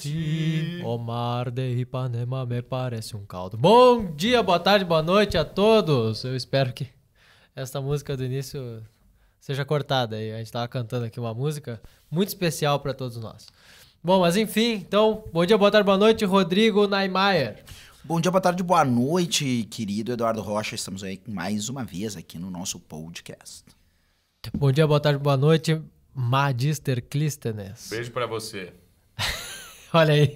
ti. O mar de Ipanema me parece um caldo. Bom dia, boa tarde, boa noite a todos. Eu espero que esta música do início seja cortada A gente estava cantando aqui uma música muito especial para todos nós. Bom, mas enfim, então, bom dia, boa tarde, boa noite, Rodrigo Naimayer. Bom dia, boa tarde, boa noite, querido Eduardo Rocha. Estamos aí mais uma vez aqui no nosso podcast. Bom dia, boa tarde, boa noite, Magister Clístenes. Beijo para você. Olha aí.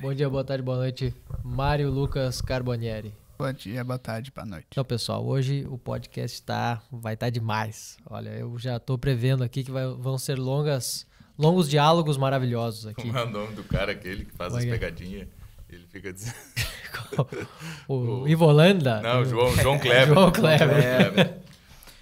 Bom dia, boa tarde, boa noite. Mário Lucas Carbonieri. Bom dia, boa tarde, boa noite. Então, pessoal, hoje o podcast tá, vai estar tá demais. Olha, eu já estou prevendo aqui que vai, vão ser longas, longos diálogos maravilhosos aqui. Como é o nome do cara aquele que faz as pegadinhas? Ele fica dizendo... o, o Ivolanda? Não, o João, João Kleber. João Kleber.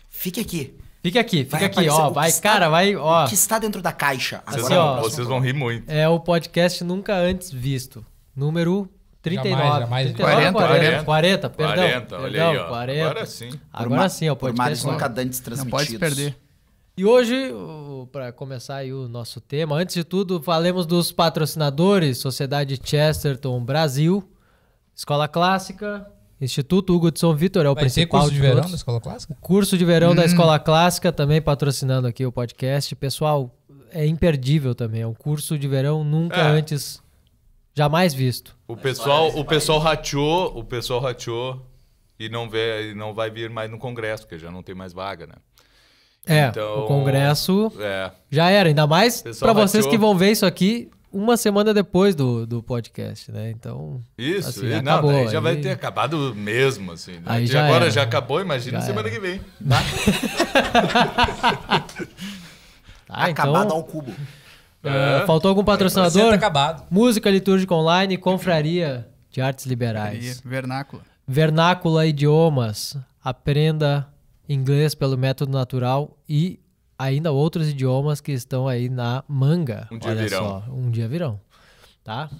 Fique aqui. Fica aqui, fica vai aqui, ó. Vai, está, cara, vai, ó. O que está dentro da caixa. Vocês, Agora, assim, ó, vocês vão rir muito. É o podcast nunca antes visto. Número 39. Jamais, jamais 39 40, 40, 40, 40, perdão. 40, olha aí, ó. 40. Agora sim. Agora sim, ó. Podcast nunca antes transmitidos. Não pode perder. E hoje, para começar aí o nosso tema, antes de tudo, falemos dos patrocinadores, Sociedade Chesterton Brasil, Escola Clássica, Instituto Hugo de São Vitor é o Vai principal. curso de, de verão da Escola Clássica? Curso de verão hum. da Escola Clássica, também patrocinando aqui o podcast. Pessoal, é imperdível também. É um curso de verão nunca é. antes, jamais visto. O pessoal, o pessoal rateou, o pessoal rateou e não, vê, e não vai vir mais no Congresso, porque já não tem mais vaga, né? É, então, o Congresso é. já era. Ainda mais para vocês que vão ver isso aqui uma semana depois do, do podcast, né? Então. Isso, assim, e, acabou, né, já aí... vai ter acabado mesmo, assim. Né? Aí já agora era. já acabou, imagina já semana era. que vem. Tá? Ah, então acabado então... ao cubo. É. é. faltou algum patrocinador? Acabado. Música litúrgica online, confraria de artes liberais. Vernácula. Vernácula, idiomas. Aprenda inglês pelo método natural e ainda outros idiomas que estão aí na manga. Um dia Olha virão. Só, um dia virão. Tá?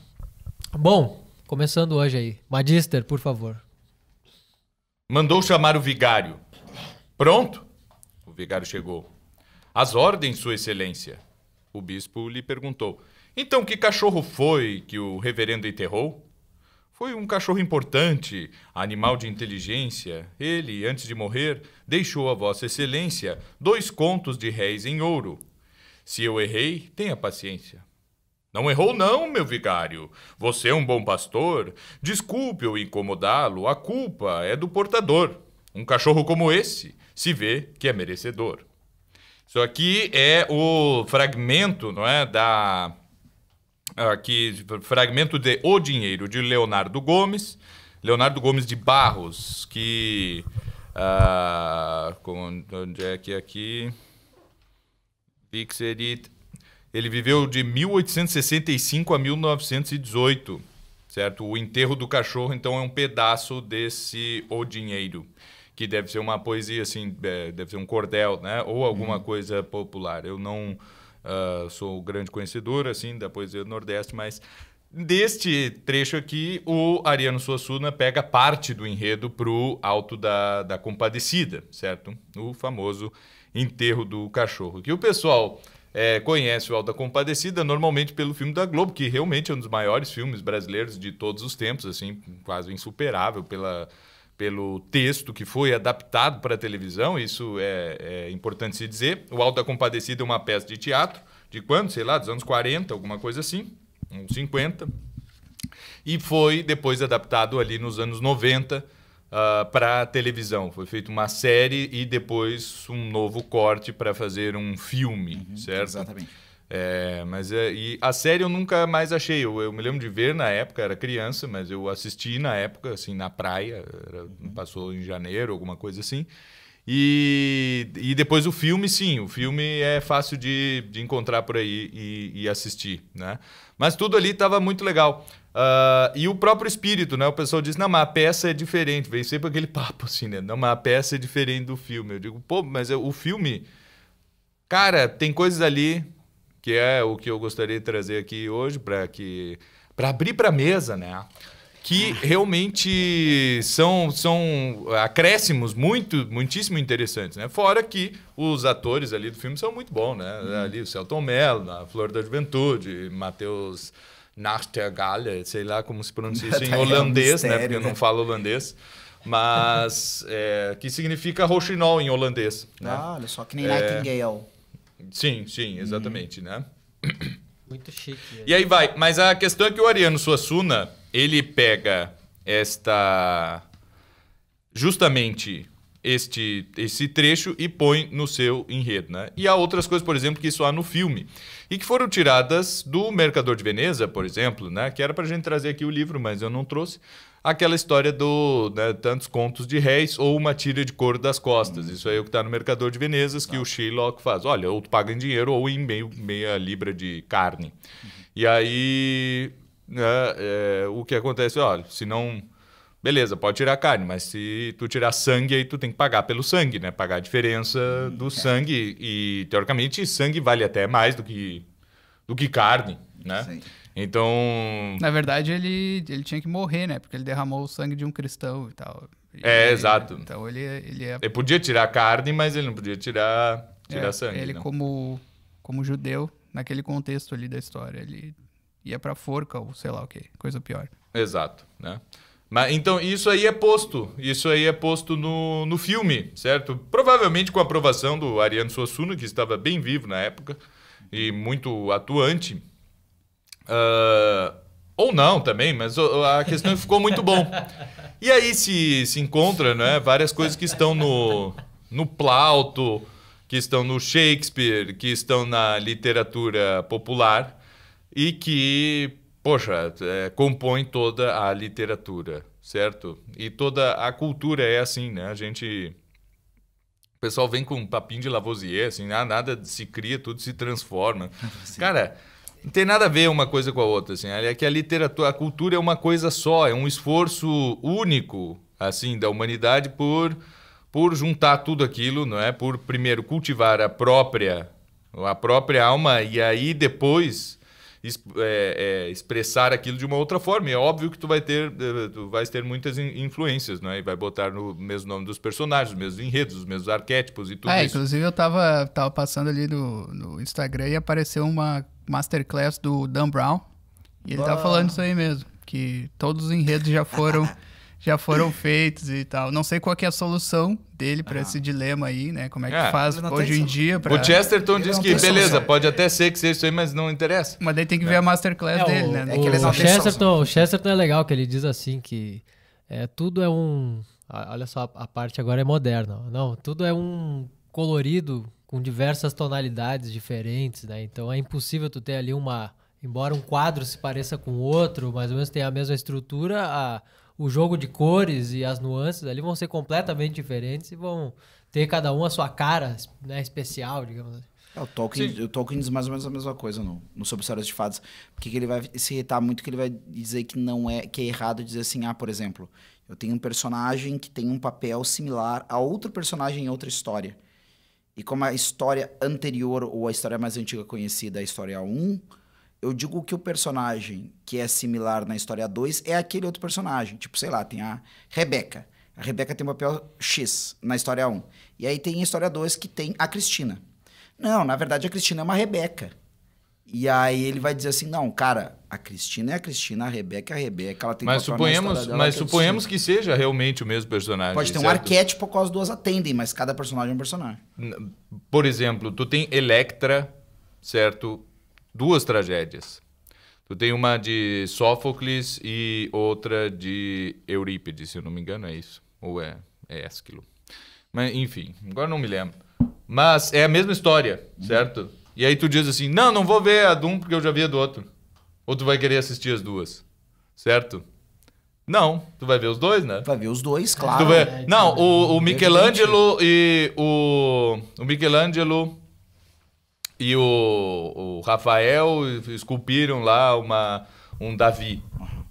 Bom, começando hoje aí. Magister, por favor. Mandou chamar o vigário. Pronto? O vigário chegou. As ordens, Sua Excelência. O bispo lhe perguntou. Então, que cachorro foi que o reverendo enterrou? Foi um cachorro importante, animal de inteligência. Ele, antes de morrer, deixou a Vossa Excelência dois contos de réis em ouro. Se eu errei, tenha paciência. Não errou, não, meu vigário. Você é um bom pastor. Desculpe eu incomodá-lo, a culpa é do portador. Um cachorro como esse se vê que é merecedor. Isso aqui é o fragmento não é, da aqui, ah, fragmento de O Dinheiro, de Leonardo Gomes. Leonardo Gomes de Barros, que. Ah, onde é que é aqui? Pixerit. Ele viveu de 1865 a 1918, certo? O enterro do cachorro, então, é um pedaço desse O Dinheiro, que deve ser uma poesia, assim, é, deve ser um cordel, né? Ou alguma hum. coisa popular. Eu não Uh, sou grande conhecedor, assim, da poesia do Nordeste, mas Deste trecho aqui, o Ariano Suassuna pega parte do enredo pro Alto da, da Compadecida, certo? O famoso enterro do cachorro. Que o pessoal é, conhece o Alto da Compadecida normalmente pelo filme da Globo, que realmente é um dos maiores filmes brasileiros de todos os tempos, assim, quase insuperável pela pelo texto que foi adaptado para a televisão, isso é, é, importante se dizer. O Alto da Compadecida é uma peça de teatro, de quando? Sei lá, dos anos 40, alguma coisa assim, uns 50. E foi depois adaptado ali nos anos 90 uh, ah, para a televisão. Foi feita uma série e depois um novo corte para fazer um filme, uhum, certo? Exatamente. É, mas é, e a série eu nunca mais achei. Eu, eu, me lembro de ver na época, era criança, mas eu assisti na época, assim, na praia. Era, passou em janeiro, alguma coisa assim. E, e depois o filme, sim, o filme é fácil de, de encontrar por aí e, e assistir, né? Mas tudo ali estava muito legal. Uh, e o próprio espírito, né? O pessoal diz, não, mas a peça é diferente. Vem sempre aquele papo assim, né? Não, mas a peça é diferente do filme. Eu digo, pô, mas é, o filme... Cara, tem coisas ali que é o que eu gostaria de trazer aqui hoje para que para abrir para a mesa, né? Que realmente são, são acréscimos muito, muitíssimo interessantes, né? Fora que os atores ali do filme são muito bons, né? Hum. Ali o Celton Mello, na Flor da Juventude, Matheus Nachtergalle, sei lá como se pronuncia isso em tá é holandês, né? Porque eu não né? falo holandês mas é, que significa roxinol em holandês. Né? Ah, olha só, que nem é, Nightingale. Sim, sim, uhum. exatamente, uhum. né? Muito chique. E aí vai. Mas a questão é que o Ariano Suassuna, ele pega esta... Justamente este esse trecho e põe no seu enredo, né? E há outras coisas, por exemplo, que isso há no filme e que foram tiradas do Mercador de Veneza, por exemplo, né? Que era para gente trazer aqui o livro, mas eu não trouxe aquela história do né, tantos contos de réis ou uma tira de couro das costas. Hum. Isso aí é o que está no Mercador de Venezas, que o tá. o Shylock faz. Olha, ou tu paga em dinheiro ou em meio, meia libra de carne. Uhum. E aí, é, é, o que acontece? Olha, se não... Beleza, pode tirar carne, mas se tu tirar sangue, aí tu tem que pagar pelo sangue, né? Pagar a diferença uhum. do é. sangue. E, teoricamente, sangue vale até mais do que, do que carne, né? Sim. Então. Na verdade, ele, ele tinha que morrer, né? Porque ele derramou o sangue de um cristão e tal. E é, ele, exato. Então ele, ele é. Ele podia tirar carne, mas ele não podia tirar, tirar é, sangue. Ele, né? como, como judeu, naquele contexto ali da história, ele ia pra forca ou sei lá o que, coisa pior. Exato, né? Mas, então, isso aí é posto. Isso aí é posto no, no filme, certo? Provavelmente com a aprovação do Ariano Suassuna, que estava bem vivo na época e muito atuante Uh, ou não também, mas a questão ficou muito bom. E aí se, se encontra né, várias coisas que estão no, no Plauto, que estão no Shakespeare, que estão na literatura popular e que, poxa, é, compõem toda a literatura, certo? E toda a cultura é assim, né? A gente. O pessoal vem com um papinho de Lavoisier, assim, ah, nada se cria, tudo se transforma. Sim. Cara não tem nada a ver uma coisa com a outra, assim. É que a literatura, a cultura é uma coisa só, é um esforço único, assim, da humanidade por por juntar tudo aquilo, não é? Por primeiro cultivar a própria a própria alma e aí depois é, é, expressar aquilo de uma outra forma. E é óbvio que tu vai ter, eh, tu vais ter muitas influências, né? E vai botar no mesmo nome dos personagens, os mesmos enredos, os mesmos arquétipos e tudo é, isso. Inclusive eu estava tava passando ali no, no Instagram e apareceu uma masterclass do Dan Brown. E ele tá falando isso aí mesmo, que todos os enredos já foram já foram feitos e tal. Não sei qual é a solução dele para ah. esse dilema aí, né? Como é que é, faz hoje em dia pra... O Chesterton diz que beleza, solução. pode até ser que seja isso aí, mas não interessa. Mas daí tem que é. ver né? a masterclass é, dele, né? É o, né? O, o Chesterton, o Chesterton é legal que ele diz assim que é, tudo é um Olha só, a parte agora é moderna. Não, tudo é um colorido com diversas tonalidades diferentes, né? Então é impossível tu ter ali uma, embora um quadro se pareça com outro, mais ou menos tenha a mesma estrutura, a, o jogo de cores e as nuances ali vão ser completamente diferentes e vão ter cada um a sua cara, né, especial, digamos assim. É, o, Tolkien, o Tolkien diz mais ou menos a mesma coisa no, no Sobre Histórias de Fadas. Porque ele vai se irritar muito que ele vai dizer que não é que é errado dizer assim, ah, por exemplo, eu tenho um personagem que tem um papel similar a outro personagem em outra história. E como a história anterior ou a história mais antiga conhecida é a história 1, eu digo que o personagem que é similar na história 2 é aquele outro personagem. Tipo, sei lá, tem a Rebeca. A Rebeca tem um papel X na história 1. E aí tem a história 2 que tem a Cristina. Não, na verdade a Cristina é uma Rebeca. E aí ele vai dizer assim: não, cara, a Cristina é a Cristina, a Rebeca é a Rebeca, ela tem mas que suponhamos, dela, Mas que é suponhamos que seja realmente o mesmo personagem. Pode ter certo? um arquétipo qual as duas atendem, mas cada personagem é um personagem. Por exemplo, tu tem Electra, certo? Duas tragédias. Tu tem uma de Sófocles e outra de Eurípides, se eu não me engano, é isso. Ou é, é Esquilo. Mas, enfim, agora não me lembro. Mas é a mesma história, certo? Uhum. E aí tu diz assim: não, não vou ver a de um porque eu já vi a do outro. Ou tu vai querer assistir as duas, certo? Não, tu vai ver os dois, né? Vai ver os dois, claro. Vai... É, não, o, o Michelangelo e o, o Michelangelo e o, o Rafael esculpiram lá uma, um Davi.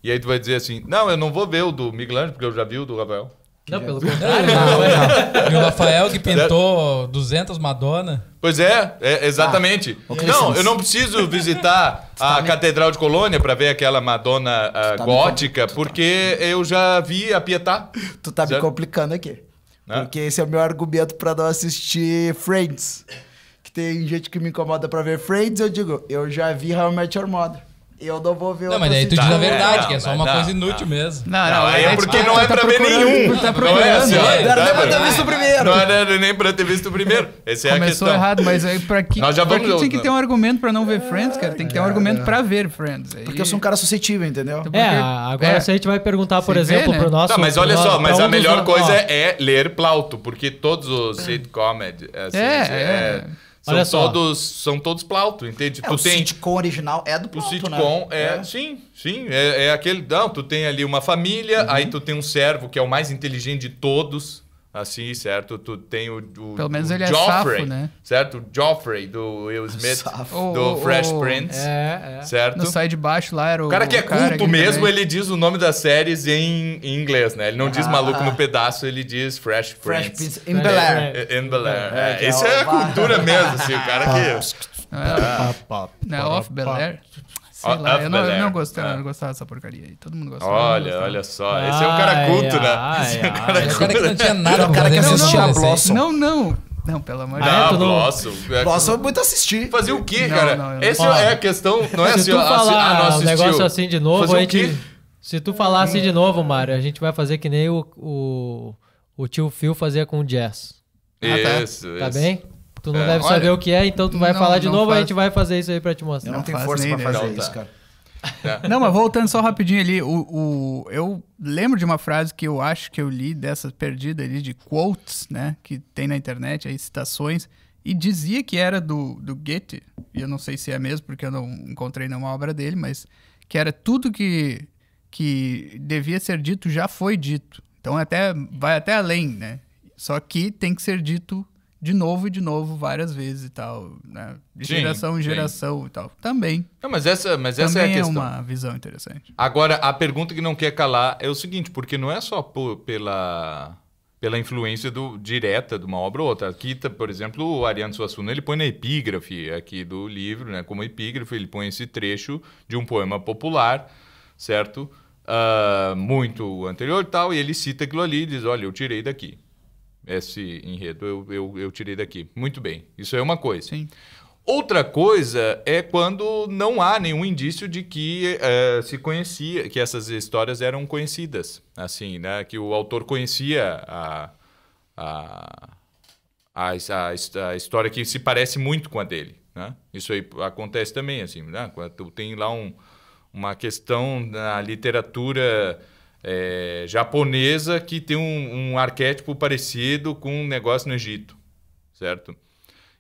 E aí tu vai dizer assim: "Não, eu não vou ver o do Michelangelo porque eu já vi o do Rafael". Não, já... pelo contrário. não, não. E o Rafael que pintou 200 Madonna. Pois é, é exatamente. Ah, Não, eu não preciso visitar tá a tá Catedral me... de Colônia para ver aquela Madonna uh, tá gótica, me... porque tá... eu já vi a Pietà. Tu tá já... me complicando aqui. Não? Né? Porque esse é o meu argumento para não assistir Friends. Que tem gente que me incomoda para ver Friends, eu digo, eu já vi How I Met Your Mother eu não vou ver Não, mas daí tu diz a verdade, que é só uma coisa inútil mesmo. Não, não, aí é porque tá não é pra ver nenhum. Tá não é assim, Não era é nem pra ter visto o primeiro. Não era nem pra ter visto o primeiro. esse é a questão. Começou errado, mas aí pra que tem que ter um argumento pra não ver é, Friends, cara? Tem que ter um argumento pra ver Friends. Porque eu sou um cara suscetível, entendeu? Então, é, agora é. se a gente vai perguntar, por exemplo, né? pro nosso... Tá, mas olha só, mas a melhor coisa é ler Plauto, porque todos os sitcom... É, é... São Olha só. todos, são todos Plauto, entende? É, tu o tem... sitcom original é do Plauto, O né? sitcom né? é, é, sim, sim, é, é, aquele, não, tu tem ali uma família, uhum. aí tu tem um servo que é o mais inteligente de todos, assim, certo? Tu tem o, o Pelo menos o ele é Joffrey, é safo, né? Certo? O Joffrey do Will Smith, safo. do Fresh Prince, é, é. certo? No Sai de Baixo lá era o... O cara que é culto mesmo, também. ele diz o nome das séries em, em inglês, né? Ele não ah. diz Maluco no Pedaço, ele diz Fresh Prince. Fresh Prince, in Bel Air. É, é, in Bel Air, Isso é a cultura mesmo, assim, o cara que... Não é, não é off Bel Air? Sei lá, ah, eu não, eu não, gostava, ah. não gostava dessa porcaria aí. Todo mundo gostava. Olha, olha só. Esse é um ah, cara é, culto, né? ai, né? Esse é um cara culto. cara que não tinha nada. o cara que assistia a Blossom. Não, não. Não, pelo amor de ah, Deus. Ah, todo... Blossom. É Blossom é muito assistir. Fazer o quê, não, cara? Não, não, Essa é a questão. Não é assim, falar ah, não assistiu. negócio assim de novo, Fazer a gente... O quê? Se tu falar assim de novo, Mário, a gente vai fazer que nem o, o, o tio Phil fazia com o Jazz. Isso, ah, tá. isso. Tá bem? Tu não é, deve olha, saber o que é, então tu vai não, falar de novo faz... a gente vai fazer isso aí pra te mostrar. Eu não, não tenho força pra fazer isso, cara. É. Não, mas voltando só rapidinho ali, o, o, eu lembro de uma frase que eu acho que eu li dessa perdida ali de quotes, né? Que tem na internet, aí citações, e dizia que era do, do Goethe, e eu não sei se é mesmo, porque eu não encontrei nenhuma obra dele, mas que era tudo que, que devia ser dito já foi dito. Então é até vai até além, né? Só que tem que ser dito de novo e de novo várias vezes e tal, né? De sim, geração em geração sim. e tal. Também. Não, mas essa, mas essa é a é questão. é uma visão interessante. Agora, a pergunta que não quer calar é o seguinte, porque não é só por, pela pela influência do, direta de uma obra ou outra. Aqui, tá, por exemplo, o Ariano Suassuna ele põe na epígrafe aqui do livro, né? Como epígrafe, ele põe esse trecho de um poema popular, certo? Uh, muito anterior e tal, e ele cita aquilo ali e diz, olha, eu tirei daqui esse enredo eu, eu, eu tirei daqui. Muito bem, isso é uma coisa. Sim. Outra coisa é quando não há nenhum indício de que uh, se conhecia, que essas histórias eram conhecidas, assim, né? Que o autor conhecia a, a, a, a, história que se parece muito com a dele, né? Isso aí acontece também, assim, né? Quando tem lá um, uma questão na literatura é, japonesa que tem um, um, arquétipo parecido com um negócio no Egito, certo?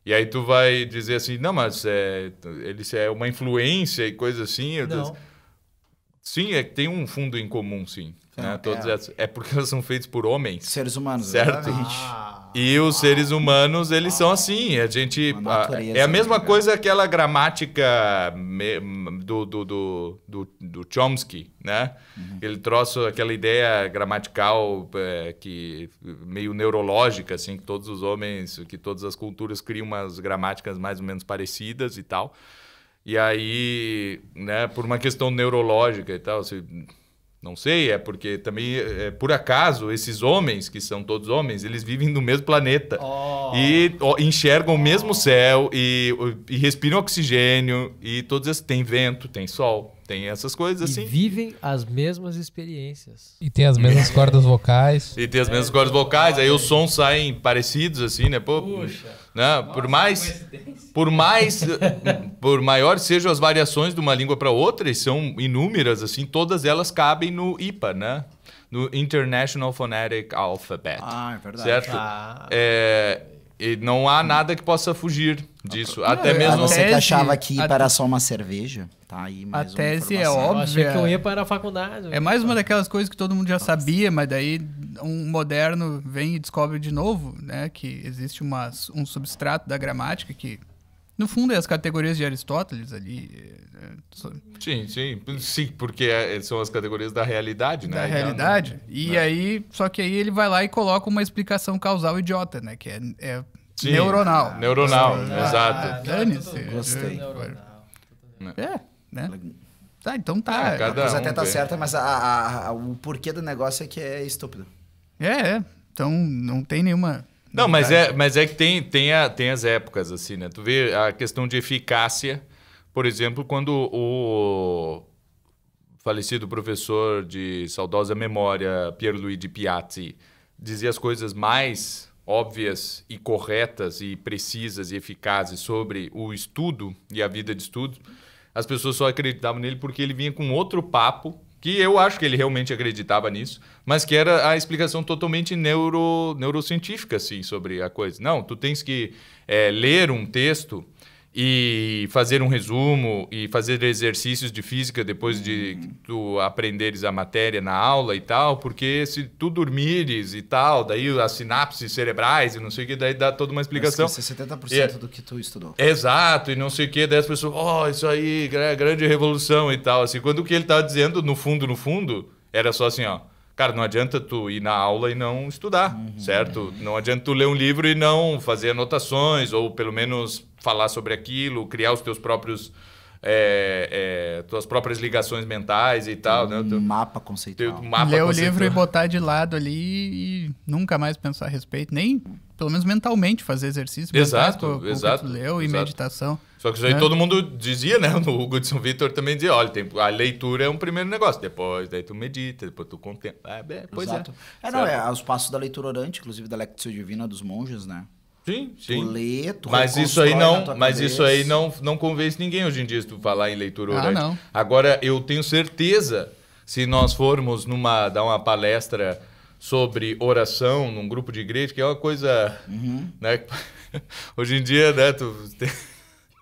E aí tu vai dizer assim, não, mas é, ele é uma influência e coisa assim. não. Diz, sim, é que tem um fundo em comum, sim. Né? É. Essas, é porque elas são feitas por homens. Seres humanos, certo? Exatamente. Ah. E os seres humanos, eles são assim. A gente. A, é a mesma coisa aquela gramática do, do, do, do, do Chomsky, né? Uhum. Ele trouxe aquela ideia gramatical é, que meio neurológica, assim, que todos os homens, que todas as culturas criam umas gramáticas mais ou menos parecidas e tal. E aí, né, por uma questão neurológica e tal, se, assim, não sei, é porque também, é, por acaso, esses homens, que são todos homens, eles vivem no mesmo planeta. Oh. E ó, enxergam oh. o mesmo céu e, e, respiram oxigênio e todos esses. Tem vento, tem sol, tem essas coisas e assim. vivem as mesmas experiências. E tem as mesmas cordas vocais. E tem as mesmas cordas vocais, aí os sons saem parecidos, assim, né? Pô, Puxa. Né? Nossa, por mais, por mais, por maiores sejam as variações de uma língua para outra, e são inúmeras, assim, todas elas cabem no IPA, né? No International Phonetic Alphabet. Ah, é verdade. Certo? Ah. É, e não há nada que possa fugir disso. Ah, até é, mesmo... você que achava que ir para só uma cerveja, tá aí A tese é óbvia. Eu que eu ia para a faculdade. É mais uma daquelas coisas que todo mundo já sabia, mas daí um moderno vem e descobre de novo, né? Que existe uma, um substrato da gramática que, no fundo, é as categorias de Aristóteles ali Sim, sim. Sim, porque é, são as categorias da realidade, né? Da realidade. E né? aí, só que aí ele vai lá e coloca uma explicação causal idiota, né? Que é, é sim, neuronal. Ah, neuronal, ah, exato. Ah, dane-se. Gostei. Né? É, né? Tá, então tá. É, cada a coisa um até tá vê. certa, mas a, a, a, o porquê do negócio é que é estúpido. É, é. Então não tem nenhuma. Não, mas é, mas é que tem, tem, a, tem as épocas, assim, né? Tu vê a questão de eficácia por exemplo, quando o falecido professor de saudosa memória, Pierluigi Piatti, dizia as coisas mais óbvias e corretas e precisas e eficazes sobre o estudo e a vida de estudo, as pessoas só acreditavam nele porque ele vinha com outro papo, que eu acho que ele realmente acreditava nisso, mas que era a explicação totalmente neuro, neurocientífica, assim, sobre a coisa. Não, tu tens que é, ler um texto e fazer um resumo e fazer exercícios de física depois hum. de tu aprenderes a matéria na aula e tal, porque se tu dormires e tal, daí as sinapses cerebrais e não sei o que, daí dá toda uma explicação. Mas é 70% e, é do que tu estudou. Exato, e não sei o que, daí as pessoas, oh, isso aí, grande revolução e tal, assim, quando o que ele estava tá dizendo, no fundo, no fundo, era só assim, ó, Cara, não adianta tu ir na aula e não estudar, uhum. certo? Não adianta tu ler um livro e não fazer anotações, ou pelo menos falar sobre aquilo, criar os teus próprios. É, é, tuas próprias ligações mentais e tal. Né? um né? Teu, mapa conceitual. Teu mapa Ler conceitual. o livro e botar de lado ali e nunca mais pensar a respeito. Nem, pelo menos mentalmente, fazer exercício. Exato, com, exato. leu e meditação. Só que isso aí é. todo mundo dizia, né? O Hugo São Vitor também dizia, olha, tem, a leitura é um primeiro negócio. Depois, daí tu medita, depois tu contempla. é, é pois é. exato. é. É, não, é os passos da leitura orante, inclusive da Lectio Divina dos monges, né? Sim, sim. Tu lê, tu mas isso aí não, mas cabeça. isso aí não não convence ninguém hoje em dia se tu falar em leitura oral. Ah, não. Agora eu tenho certeza, se nós formos numa dar uma palestra sobre oração num grupo de igreja, que é uma coisa, uhum. né? Hoje em dia, né, tu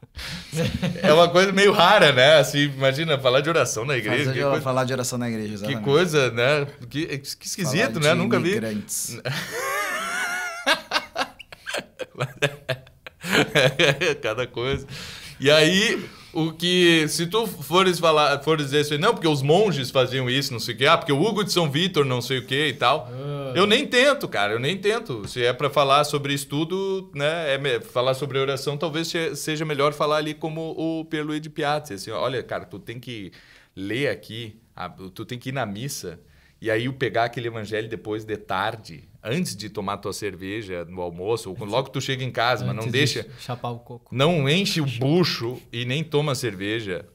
é uma coisa meio rara, né? Assim, imagina falar de oração na igreja. que coisa... Falar de oração na igreja, exatamente. Que coisa, né? Que, que esquisito, né? Nunca vi. Cada coisa. E aí, o que. Se tu fores falar, fores dizer isso, não, porque os monges faziam isso, não sei o quê, ah, porque o Hugo de São Vitor, não sei o quê e tal. Ah. Eu nem tento, cara, eu nem tento. Se é para falar sobre estudo, né? É, falar sobre oração, talvez seja melhor falar ali como o Pierluigi de Assim, olha, cara, tu tem que ler aqui, tu tem que ir na missa, e aí pegar aquele evangelho depois de tarde antes de tomar tua cerveja no almoço, ou logo tu chega em casa, mas não deixa. De chapar o coco. Não enche o bucho e nem toma cerveja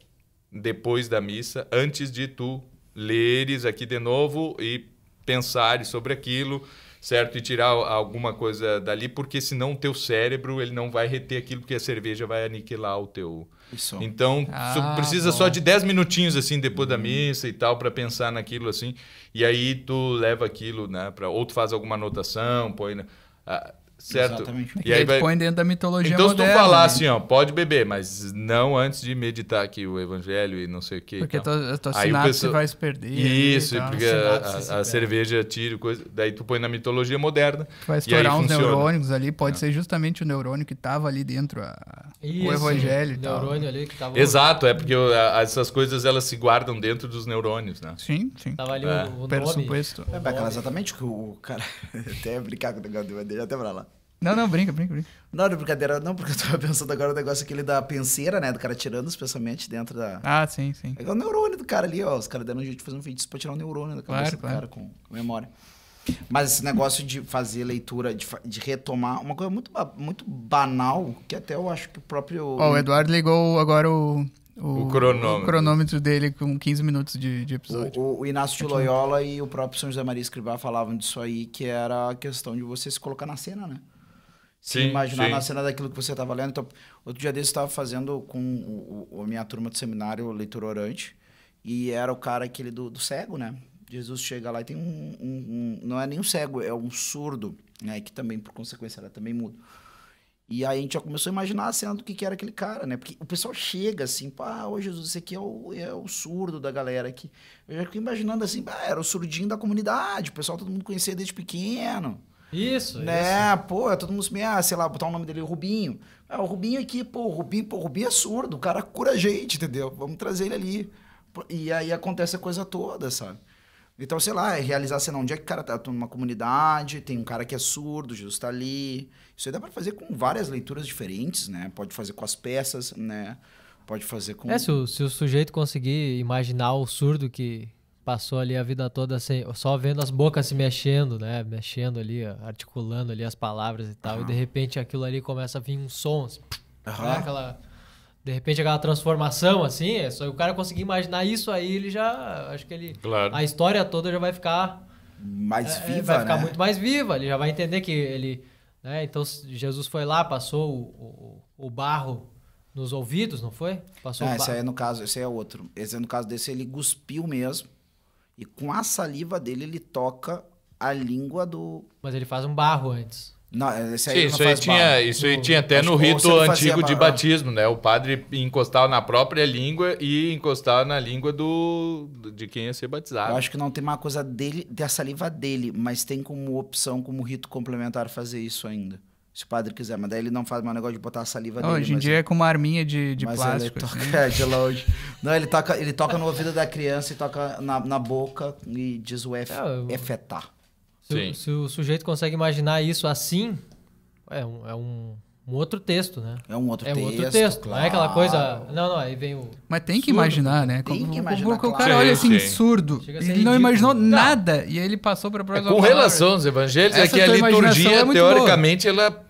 depois da missa, antes de tu leres aqui de novo e pensares sobre aquilo, certo? E tirar alguma coisa dali, porque senão o teu cérebro ele não vai reter aquilo, porque a cerveja vai aniquilar o teu, isso. Então, ah, precisa bom. só de 10 minutinhos assim depois da missa e tal para pensar naquilo assim. E aí tu leva aquilo, né, para ou tu faz alguma anotação, põe ah, Certo? Exatamente. E é aí põe dentro da mitologia então, moderna. Então, se tu falar né? assim, ó, pode beber, mas não antes de meditar aqui o evangelho e não sei o quê. Porque então. tua, tua aí sinapse pessoa... vai se perder. Né, Isso, porque a, a, a cerveja tira coisa... Daí tu põe na mitologia moderna Tu vai estourar uns funciona. neurônios ali. Pode é. ser justamente o neurônio que tava ali dentro, a... Isso, o evangelho o neurônio ali que Exato, é porque essas coisas, elas se guardam dentro dos neurônios, né? Sim, sim. Tava ali é. o, o nome. É bacana, exatamente que o cara... até brincar com o negócio do até pra lá. Não, não, brinca, brinca, brinca. Não, não, brincadeira, não, porque eu tava pensando agora no negócio aquele da penseira, né? Do cara tirando os pensamentos dentro da. Ah, sim, sim. É o neurônio do cara ali, ó. Os caras deram um jeito de fazer um vídeo pra tirar o um neurônio da cabeça claro, do claro. cara com, com memória. Mas esse negócio de fazer leitura, de, de, retomar, uma coisa muito, muito banal, que até eu acho que o próprio. Ó, oh, o Eduardo ligou agora o. O, o, cronômetro. o cronômetro dele com 15 minutos de, de episódio. O, o Inácio de Loyola e o próprio São José Maria Escrivá falavam disso aí, que era a questão de você se colocar na cena, né? se sim, imaginar sim. na cena daquilo que você estava lendo. Então, outro dia desse eu estava fazendo com o, a minha turma de seminário leitor orante e era o cara aquele do, do cego, né? Jesus chega lá e tem um, um, um, não é nem um cego, é um surdo, né? Que também por consequência era também mudo. E aí a gente já começou a imaginar a cena do que, que era aquele cara, né? Porque o pessoal chega assim, pá, ô Jesus, esse aqui é o, é o surdo da galera aqui. Eu já fico imaginando assim, pá, era o surdinho da comunidade, o pessoal todo mundo conhecia desde pequeno. Isso, né? Isso. Pô, é todo mundo assim, ah, sei lá, botar o nome dele Rubinho. É, o Rubinho aqui, pô, o Rubinho, pô, o Rubinho é surdo, o cara cura a gente, entendeu? Vamos trazer ele ali. E aí acontece a coisa toda, sabe? Então, sei lá, é realizar lá, onde é que o cara tá numa comunidade, tem um cara que é surdo, Jesus tá ali. Isso aí dá pra fazer com várias leituras diferentes, né? Pode fazer com as peças, né? Pode fazer com. É, se o, se o sujeito conseguir imaginar o surdo que, passou ali a vida toda sem, só vendo as bocas se mexendo, né? Mexendo ali, articulando ali as palavras e tal. Uhum. E de repente aquilo ali começa a vir um som, assim, uhum. né? aquela de repente aquela transformação assim, é só o cara conseguir imaginar isso aí, ele já acho que ele claro. a história toda já vai ficar mais é, é viva, vai ficar né? muito mais viva, ele já vai entender que ele, né? Então Jesus foi lá, passou o, o, o barro nos ouvidos, não foi? Passou não, ah, esse aí é no caso, esse é outro. Esse é no caso desse ele cuspiu mesmo e com a saliva dele, ele toca a língua do. Mas ele faz um barro antes. Não, esse aí Sim, isso, aí tinha, barro. isso aí tinha até no rito antigo de batismo, né? O padre encostava na própria língua e encostava na língua do de quem ia ser batizado. Eu acho que não tem uma coisa dele, da saliva dele, mas tem como opção, como rito complementar, fazer isso ainda. Se o padre quiser, mas daí ele não faz mais negócio de botar a saliva não, Hoje em dia ele... é com uma arminha de, de mas plástico. Ele toca, assim. é, de longe. Não, ele toca, ele toca no ouvido da criança e toca na, na boca e diz o F, é, efetar. Se, se, o sujeito consegue imaginar isso assim, é um, é um um outro texto, né? É um outro é um texto. É outro texto. Claro. Não é aquela coisa. Não, não, aí vem o. Mas tem que surdo. imaginar, né? Tem como, que imaginar. Como, claro. o cara olha assim, sim. surdo. Ele ridículo. não imaginou não. nada e aí ele passou para a próxima. É, com palavra. relação aos evangelhos, é Essa é que a liturgia, é teoricamente, boa. ela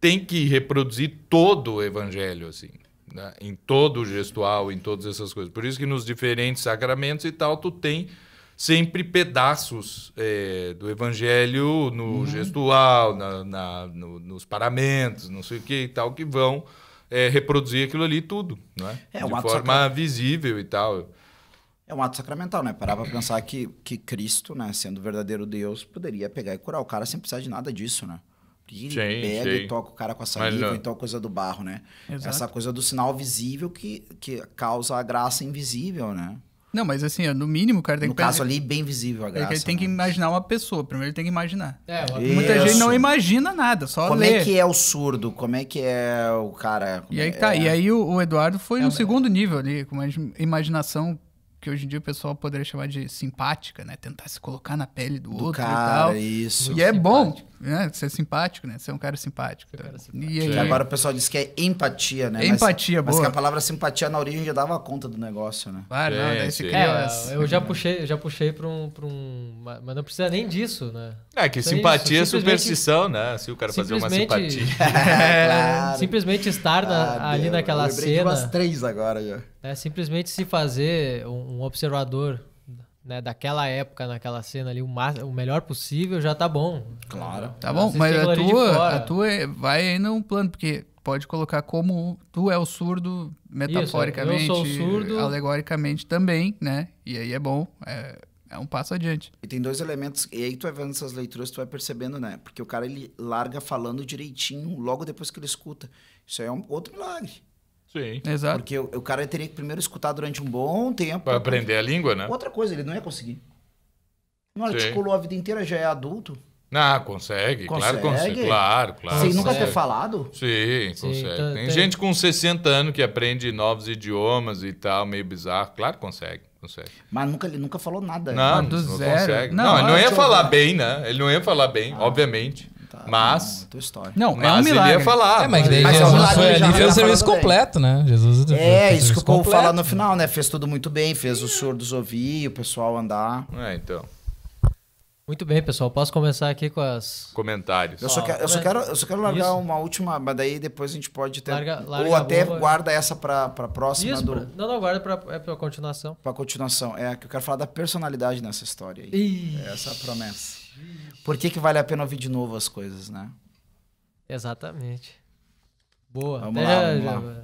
tem que reproduzir todo o evangelho, assim. Né? Em todo o gestual, em todas essas coisas. Por isso que nos diferentes sacramentos e tal, tu tem sempre pedaços é, do evangelho no uhum. gestual, na, na no, nos paramentos, não sei o que e tal, que vão é, reproduzir aquilo ali tudo, não é? é um de forma visível e tal. É um ato sacramental, né? Parar para pensar que, que Cristo, né, sendo o verdadeiro Deus, poderia pegar e curar o cara sem precisar de nada disso, né? ele sim, pega sim. e toca o cara com a saliva, então coisa do barro, né? Exato. Essa coisa do sinal visível que, que causa a graça invisível, né? Não, mas assim, no mínimo, cara, tem no que... No caso ali, bem visível a é graça. Ele tem que né? imaginar uma pessoa, primeiro ele tem que imaginar. É, muita gente não imagina nada, só Como é que é o surdo? Como é que é o cara... e aí tá, é... tá, e aí o, o Eduardo foi é, no é... segundo nível ali, com uma imaginação que hoje em dia o pessoal poderia chamar de simpática, né? Tentar se colocar na pele do, do outro cara, e tal. isso. E é simpática. bom, né? Ser é simpático, né? Ser é um cara simpático. Tá? Cara simpático. E, aí... e, agora o pessoal diz que é empatia, né? empatia, mas, boa. Mas que a palavra simpatia na origem já dava conta do negócio, né? Claro, ah, sim, não, É, ah, eu já puxei, já puxei para um, um. Mas não precisa nem disso, né? É que simpatia é superstição, né? Se o cara fazer uma simpatia. claro. Simplesmente estar na, ah, ali Deus, naquela cena. De umas três agora já. É, simplesmente se fazer um, um observador né, daquela época, naquela cena ali, o, máximo, o melhor possível, já tá bom. Claro. Tá bom, mas a tua, a tua é, vai ainda um plano, porque pode colocar como tu é o surdo metaforicamente, Isso, eu sou surdo. alegoricamente também, né? E aí é bom, é, é um passo adiante. E tem dois elementos, e aí tu vai vendo essas leituras, tu vai percebendo, né? Porque o cara ele larga falando direitinho logo depois que ele escuta. Isso aí é um outro milagre. Sim. Exato. Porque o, o cara teria que primeiro escutar durante um bom tempo. Para aprender a língua, né? Outra coisa, ele não ia conseguir. Não articulou Sim. a vida inteira, já é adulto. Não, consegue, consegue. claro, consegue. Claro, claro. Sem nunca ter falado? Sim, Sim consegue. Tá, tem, tem, tá. gente com 60 anos que aprende novos idiomas e tal, meio bizarro. Claro, consegue. Consegue. Mas nunca, ele nunca falou nada. Né? Não, ah, não, não consegue. Não, não ele não ah, ia falar bem, né? Ele não ia falar bem, ah. obviamente. Mas. Não, é história. não mas é um milagre. Ele ia falar. É, mas daí mas Jesus é um foi ali fez o serviço completo, né? Jesus É, isso que o povo fala no final, né? Fez tudo muito bem, fez os surdos ouvir, o pessoal andar. É, então. Muito bem, pessoal. Posso começar aqui com as. Comentários. Eu só, quero, eu só, quero, eu só quero largar Isso. uma última, mas daí depois a gente pode ter. Larga, larga ou até boa. guarda essa para pra próxima. Isso, do... Não, não, guarda para é pra continuação. Pra continuação. É, que eu quero falar da personalidade nessa história aí. Ixi. Essa é a promessa. Por que, que vale a pena ouvir de novo as coisas, né? Exatamente. Boa. Vamos, lá, vamos, já... lá.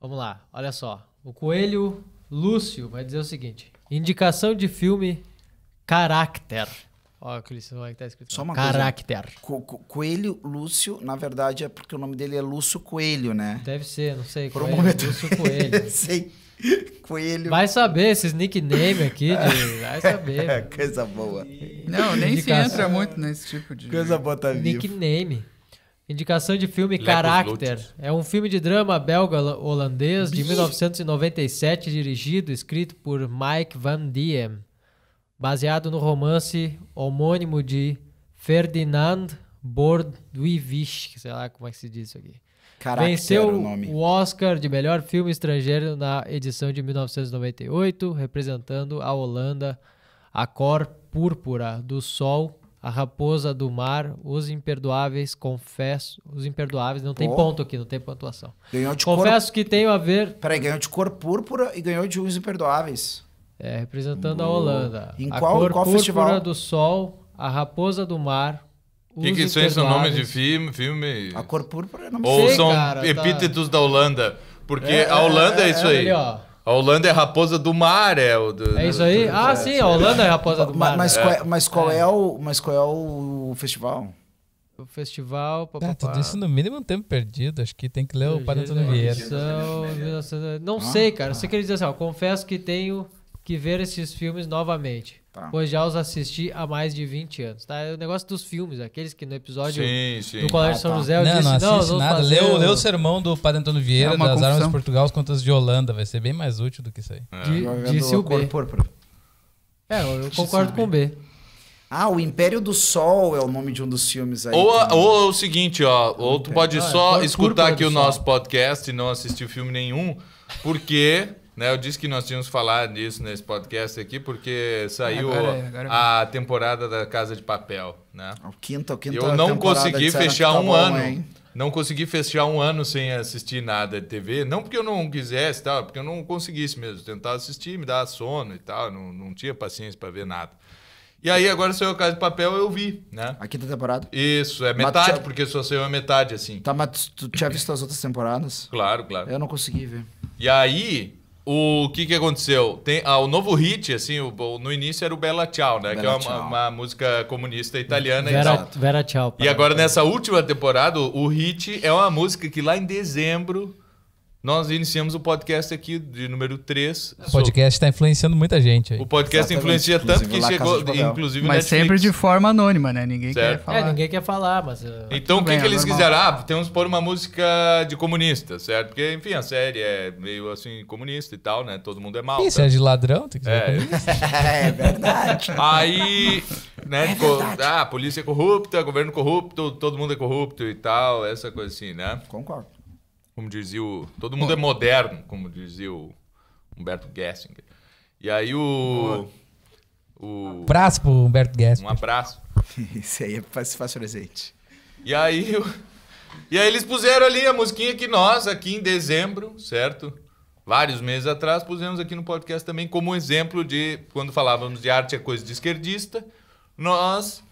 vamos lá. Olha só. O Coelho Lúcio vai dizer o seguinte: indicação de filme Carácter. Olha o que tá escrito. Só uma Carácter. Co Coelho Lúcio, na verdade, é porque o nome dele é Lúcio Coelho, né? Deve ser, não sei. Por um momento. Lúcio Coelho. sei. Coelho. Vai saber esses nicknames aqui, de... vai saber. Coisa boa. Não, nem Indicação... se entra muito nesse tipo de. Coisa boa tá Nickname. Indicação de filme Lecos É um filme de drama belga-holandês de 1997, dirigido e escrito por Mike Van Diem, baseado no romance homônimo de Ferdinand Bordwivich, sei lá como é que se diz isso aqui. Caraca, venceu o, nome. o Oscar de melhor filme estrangeiro na edição de 1998, representando a Holanda, a cor púrpura do sol a Raposa do Mar, Os Imperdoáveis, confesso. Os Imperdoáveis, não tem oh. ponto aqui, não tem pontuação. Ganhou de confesso cor... que tenho a ver. Peraí, ganhou de cor púrpura e ganhou de Os Imperdoáveis. É, representando a Holanda. Em qual, a cor qual púrpura festival? do Sol, A Raposa do Mar, o que, que são esses nomes de filme? filme? A cor púrpura não Ou sei, são cara, tá. epítetos tá... da Holanda. Porque é, a é, Holanda é, é isso é, aí. Ali, a Holanda é a raposa do mar, é o do, É isso aí? Do, do, ah, sim, a Holanda é a raposa do mar. Mas, é. qual, é, mas, qual é. o, mas qual é o festival? O festival. Pá, ah, tudo isso no mínimo um tempo perdido. Acho que tem que ler o Padre Antônio Não sei, cara. Você ah. quer dizer assim, confesso que tenho que ver esses filmes novamente. Tá. Pois já os assisti há mais de 20 anos. Tá? É o negócio dos filmes, aqueles que no episódio sim, sim. do Colégio ah, São tá. José eu não, disse, não, não, não nada. leu o, o sermão do Padre Antônio Vieira é das confusão. armas de Portugal os contas de Holanda. Vai ser bem mais útil do que isso aí. É. De, disse o B. Púrpura. É, eu, eu concordo com o B. Ah, o Império do Sol é o nome de um dos filmes aí. Ou, ou é o seguinte, ó, ou tu pode ah, é só é, escutar aqui o nosso podcast e não assistir filme nenhum, porque né, eu disse que nós tínhamos falar disso nesse podcast aqui, porque saiu agora é, agora é a temporada da Casa de Papel. Né? É o quinto, o quinto eu não consegui fechar tá um bom, ano. Hein? Não consegui fechar um ano sem assistir nada de TV. Não porque eu não quisesse, tal, tá? porque eu não conseguisse mesmo. Tentar assistir, me dava sono e tal. Não, não tinha paciência para ver nada. E aí agora saiu a Casa de papel, eu vi, né? A quinta temporada? Isso, é metade, porque só saiu a metade, assim. Tá, mas tu tinha visto as outras temporadas? Claro, claro. Eu não consegui ver. E aí, o que que aconteceu? Tem, ah, o novo hit, assim, o, no início era o Bella Ciao, né? Bella que é uma, uma, música comunista italiana. Vera, exato. Vera Ciao. E agora, nessa última temporada, o hit é uma música que lá em dezembro nós iniciamos o podcast aqui de número 3. O podcast está influenciando muita gente aí. O podcast Exatamente. influencia tanto que chegou, inclusive Mas Netflix. sempre de forma anônima, né? Ninguém certo. quer falar. É, ninguém quer falar, mas... Uh, então, o que, que eles é quiseram? Ah, temos pôr uma música de comunista, certo? Porque, enfim, a série é meio, assim, comunista e tal, né? Todo mundo é mal. Isso, tá? é de ladrão, tem que ser é. comunista. é verdade. Aí, né? É Ah, polícia é corrupta, governo corrupto, todo mundo é corrupto e tal, essa coisa assim, né? Concordo como dizia o. Todo mundo é moderno, como dizia o Humberto Gessinger. E aí o. o um abraço pro Humberto Gessinger. Um abraço. Isso aí é fácil, fácil presente. E aí. E aí eles puseram ali a musiquinha que nós, aqui em dezembro, certo? Vários meses atrás, pusemos aqui no podcast também como exemplo de quando falávamos de arte é coisa de esquerdista. Nós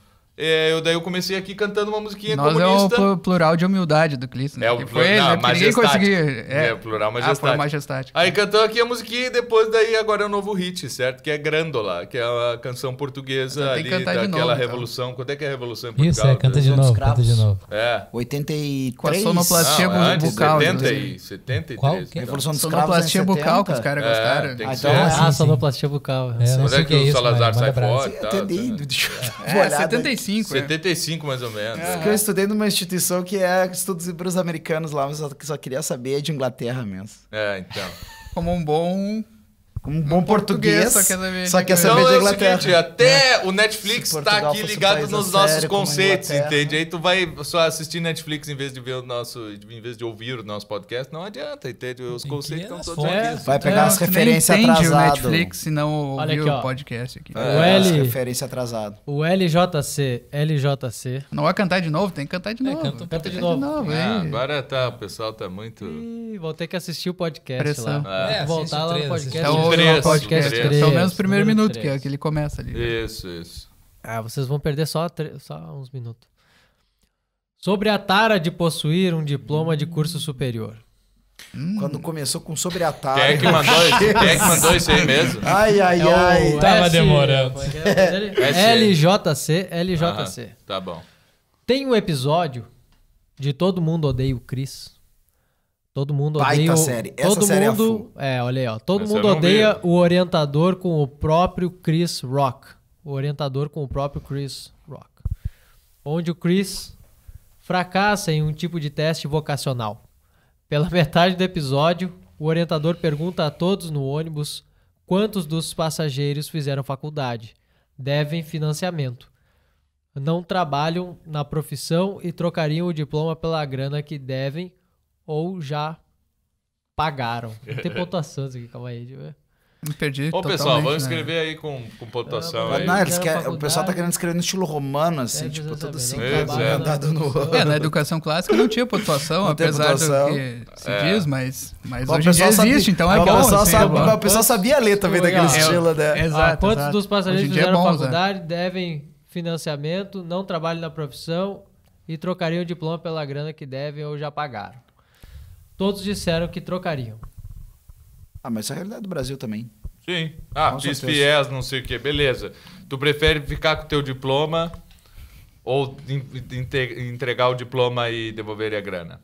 é, eu daí eu comecei aqui cantando uma musiquinha Nós comunista. é o plural de humildade do Clício. Né? É o plural, ele, né? ninguém conseguia. É. o é, plural ah, majestático. Ah, majestático. Aí cantou aqui a musiquinha e depois daí agora é um novo hit, certo? Que é Grândola, que é a canção portuguesa então ali daquela novo, então. revolução. Então. é que é a revolução em Portugal? Isso, é, canta de, novo, canta de novo. É. 83. Com a sonoplastia não, antes, bucal. 70 né? e 73. Qual? Que? É? Revolução dos é sonoplastia bucal que os caras gostaram. Ah, então, ah, assim. sonoplastia bucal. É, não sei que O Salazar sai fora. 75. 75, 75 é. mais ou menos. É. Eu estudei numa instituição que é estudos para os americanos lá, mas só, só queria saber de Inglaterra mesmo. É, então. Como um bom um bom português, português, só que essa vez da Inglaterra. Seguinte, até né? o Netflix está aqui ligado nos nossos conceitos, entende? Aí tu vai só assistir Netflix em vez de ver o nosso, em vez de ouvir o nosso podcast, não adianta, entende? Os conceitos estão todos é, aqui. Vai pegar é, as referências atrasadas. o Netflix se não o podcast aqui. É, o L, referência atrasado. O LJC, LJC. Não vai cantar de novo, tem que cantar de é, novo. Canta, canta, canta, de, de novo. novo ah, agora tá, o pessoal tá muito. Ih, vou ter que assistir o podcast Pressão. lá. Ah, é, voltar lá no podcast. Tá três, podcast Pelo menos o primeiro minuto, três. que é que ele começa ali. Né? Isso, isso. Ah, vocês vão perder só, só uns minutos. Sobre a tara de possuir um diploma de curso superior. Hum. Quando começou com sobre a tara. Quem é que mandou isso? Quem é que mandou isso aí mesmo? Ai, ai, é ai. Tava demorando. É. é LJC, LJC. Ah, tá bom. Tem um episódio de Todo Mundo Odeia o Chris Todo mundo Baita odeia. O... série. Essa todo série é mundo... é, é olha aí, ó. Todo mundo odeia vi. o orientador com o próprio Chris Rock. O orientador com o próprio Chris Rock. Onde o Chris fracassa em um tipo de teste vocacional. Pela metade do episódio, o orientador pergunta a todos no ônibus quantos dos passageiros fizeram faculdade, devem financiamento, não trabalham na profissão e trocariam o diploma pela grana que devem ou já pagaram. Não tem pontuação isso aqui, calma aí. Deixa eu ver. Me perdi. Ô, pessoal, vamos né? escrever aí com, com pontuação. não eles o pessoal tá querendo escrever no estilo romano, assim, tipo, tudo assim, é, andado no ano. É, na educação clássica não tinha pontuação, não apesar pontuação. do que se é. diz, mas, mas bom, hoje em dia sabe, existe, então é, é bom. O pessoal, assim, sabe, bom. O pessoal sabia ler também daquele estilo, né? É, ah, exato. Ah, quantos exato. dos passageiros é fizeram é bom, faculdade devem financiamento, não trabalham na profissão e trocariam o diploma pela grana que devem ou já pagaram? todos disseram que trocariam. Ah, mas essa é a realidade do Brasil também. Sim. Ah, Com fiz certeza. FIES, não sei o quê. Beleza. Tu prefere ficar com o teu diploma ou entregar o diploma e devolver a grana?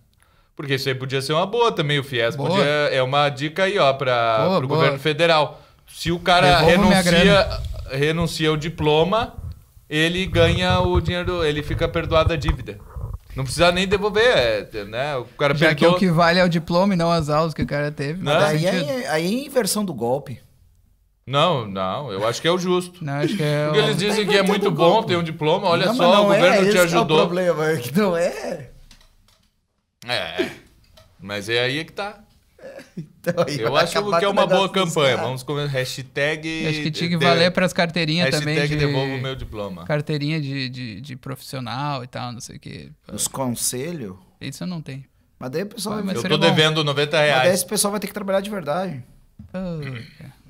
Porque isso aí podia ser uma boa também, o FIES. Boa. Podia, é uma dica aí, ó, para o governo federal. Se o cara renuncia, renuncia o diploma, ele ganha o dinheiro, ele fica perdoado a dívida. Não precisa nem devolver, é, né? O cara pegou. perguntou... o que vale é o diploma e não as aulas que o cara teve. Não. Aí, aí, é aí é inversão do golpe. Não, não, eu acho que é o justo. Não, acho que é Porque eles dizem que é, é muito bom ter um diploma, olha não, só, o governo é, te ajudou. Não é o problema, que não é. É, mas é aí que tá. Então, eu acho que é uma boa campanha. Vamos com Hashtag. Acho que tinha que valer para as carteirinhas também. Hashtag de... devolvo meu diploma. Carteirinha de, de, de, profissional e tal, não sei o quê. Os conselhos? Isso eu não tenho. Mas daí o pessoal vai Eu tô bom. devendo 90 reais. Mas daí esse pessoal vai ter que trabalhar de verdade.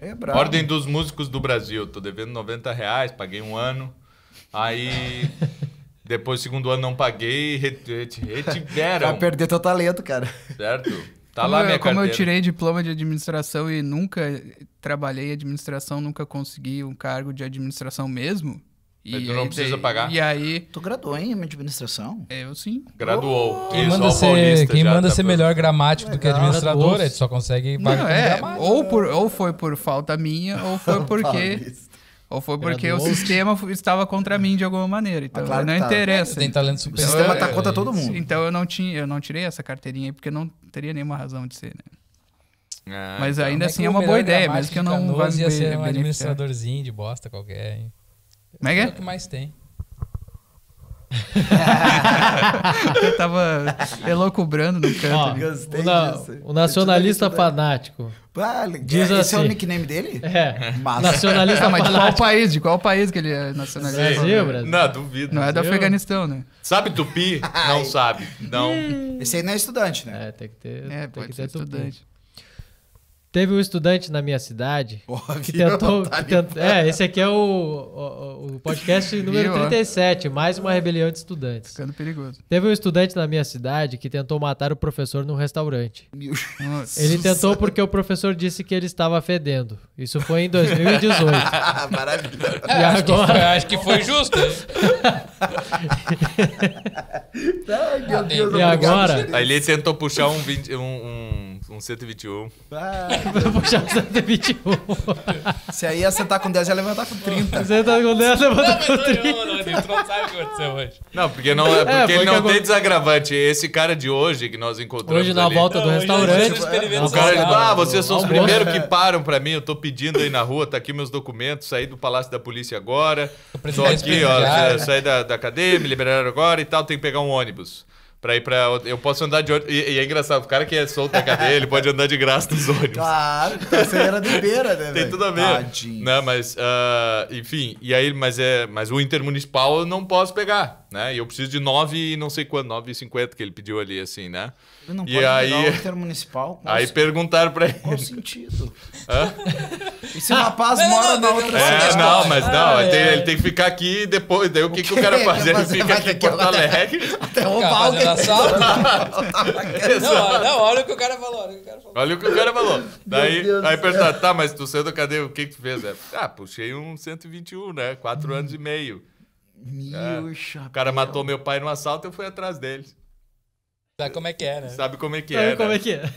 É bravo. Ordem dos Músicos do Brasil. Tô devendo 90 reais, paguei um ano. Aí. Depois, segundo ano, não paguei, retiveram. Vai perder teu talento, cara. Certo? Tá como lá eu, minha Como eu tirei diploma de administração e nunca trabalhei em administração, nunca consegui um cargo de administração mesmo. Mas e tu não aí, precisa pagar. E aí... Tu graduou em administração? Eu sim. Graduou. Oh! quem manda ser, quem manda tá ser melhor gramático Legal. do que administrador, ele só consegue pagar não, é, Ou, por, ou foi por falta minha, ou foi porque... Ou foi porque o sistema estava contra mim de alguma maneira. Então, ah, claro não tá. interessa. Tem talento então, super. O sistema está contra todo mundo. Então eu não tinha, eu não tirei essa carteirinha aí porque não teria nenhuma razão de ser, né? Ah, mas então, ainda é assim é uma boa é ideia, mas que eu não vá ser um administradorzinho de bosta qualquer. Hein? Como é que é? é? o que mais tem. eu tava elocubrando no canto. Ó, Gostei o, na, o nacionalista fanático. Ah, Diz é, esse assim, é o assim. nickname dele? É. Massa. Nacionalista ah, mas de qual país? De qual país que ele é nacionalista? Brasil, Brasil. Não, duvido. Não é do Afeganistão, né? Sabe tupi? Não sabe. Não. Esse aí não é estudante, né? É, tem que ter, é, tem que ser estudante. Tupi. Teve um estudante na minha cidade Porra, que tentou. Que É, esse aqui é o, o, o podcast número Viu, 37, mais uma rebelião de estudantes. Ficando perigoso. Teve um estudante na minha cidade que tentou matar o professor num restaurante. Nossa. Ele tentou porque o professor disse que ele estava fedendo. Isso foi em 2018. Maravilha. E é, agora... acho, que foi, acho que foi justo. Ai, meu ah, Deus, e agora... Aí ele tentou puxar um, um com 121. Ah, vou puxar 121. Se aí ia sentar com 10, ia levantar com 30. Sentar com 10, levantar com 30. Não, não, o que aconteceu Não, porque, não, é, é porque é, ele não tem desagravante. Esse cara de hoje que nós encontramos Hoje na ali. volta do não, restaurante. É o cara diz, ah, vocês são os primeiros que param pra mim. Eu tô pedindo aí na rua, tá aqui meus documentos. Saí do Palácio da Polícia agora. Tô aqui, ó. Né? Saí da, da cadeia, me liberaram agora e tal. Tem que pegar um ônibus. Pra ir pra. Eu posso andar de ônibus. E, e, é engraçado, o cara que é solto na cadeia, ele pode andar de graça nos ônibus. Claro, então você era de beira, né? Tem tudo a ver. Tadinho. Não, mas. Uh, enfim, e aí, mas é. Mas o intermunicipal eu não posso pegar né? E eu preciso de 9 não sei quanto, 9,50 que ele pediu ali, assim, né? Ele não e pode aí, o intermunicipal. Aí se... perguntaram para ele. Qual sentido? Hã? E se o rapaz mora não, na outra é, cidade? Não, mas não, ah, ele, é. tem, ele, tem, que ficar aqui e depois, daí o que, o que, que o cara faz? Ele fica aqui em Porto Alegre. Até roubar alguém. Assalto. não, olha o que o cara falou, olha o que o cara falou. Olha o que o cara falou. Daí, aí perguntaram, tá, mas tu saiu da cadeia, o que que tu fez? É, ah, puxei um 121, né? Quatro hum. anos e meio. Meu é. chapéu. O cara matou meu pai num assalto, eu fui atrás dele. Sabe como é que é, né? Sabe como é que Sabe é. Sabe como né? é que é.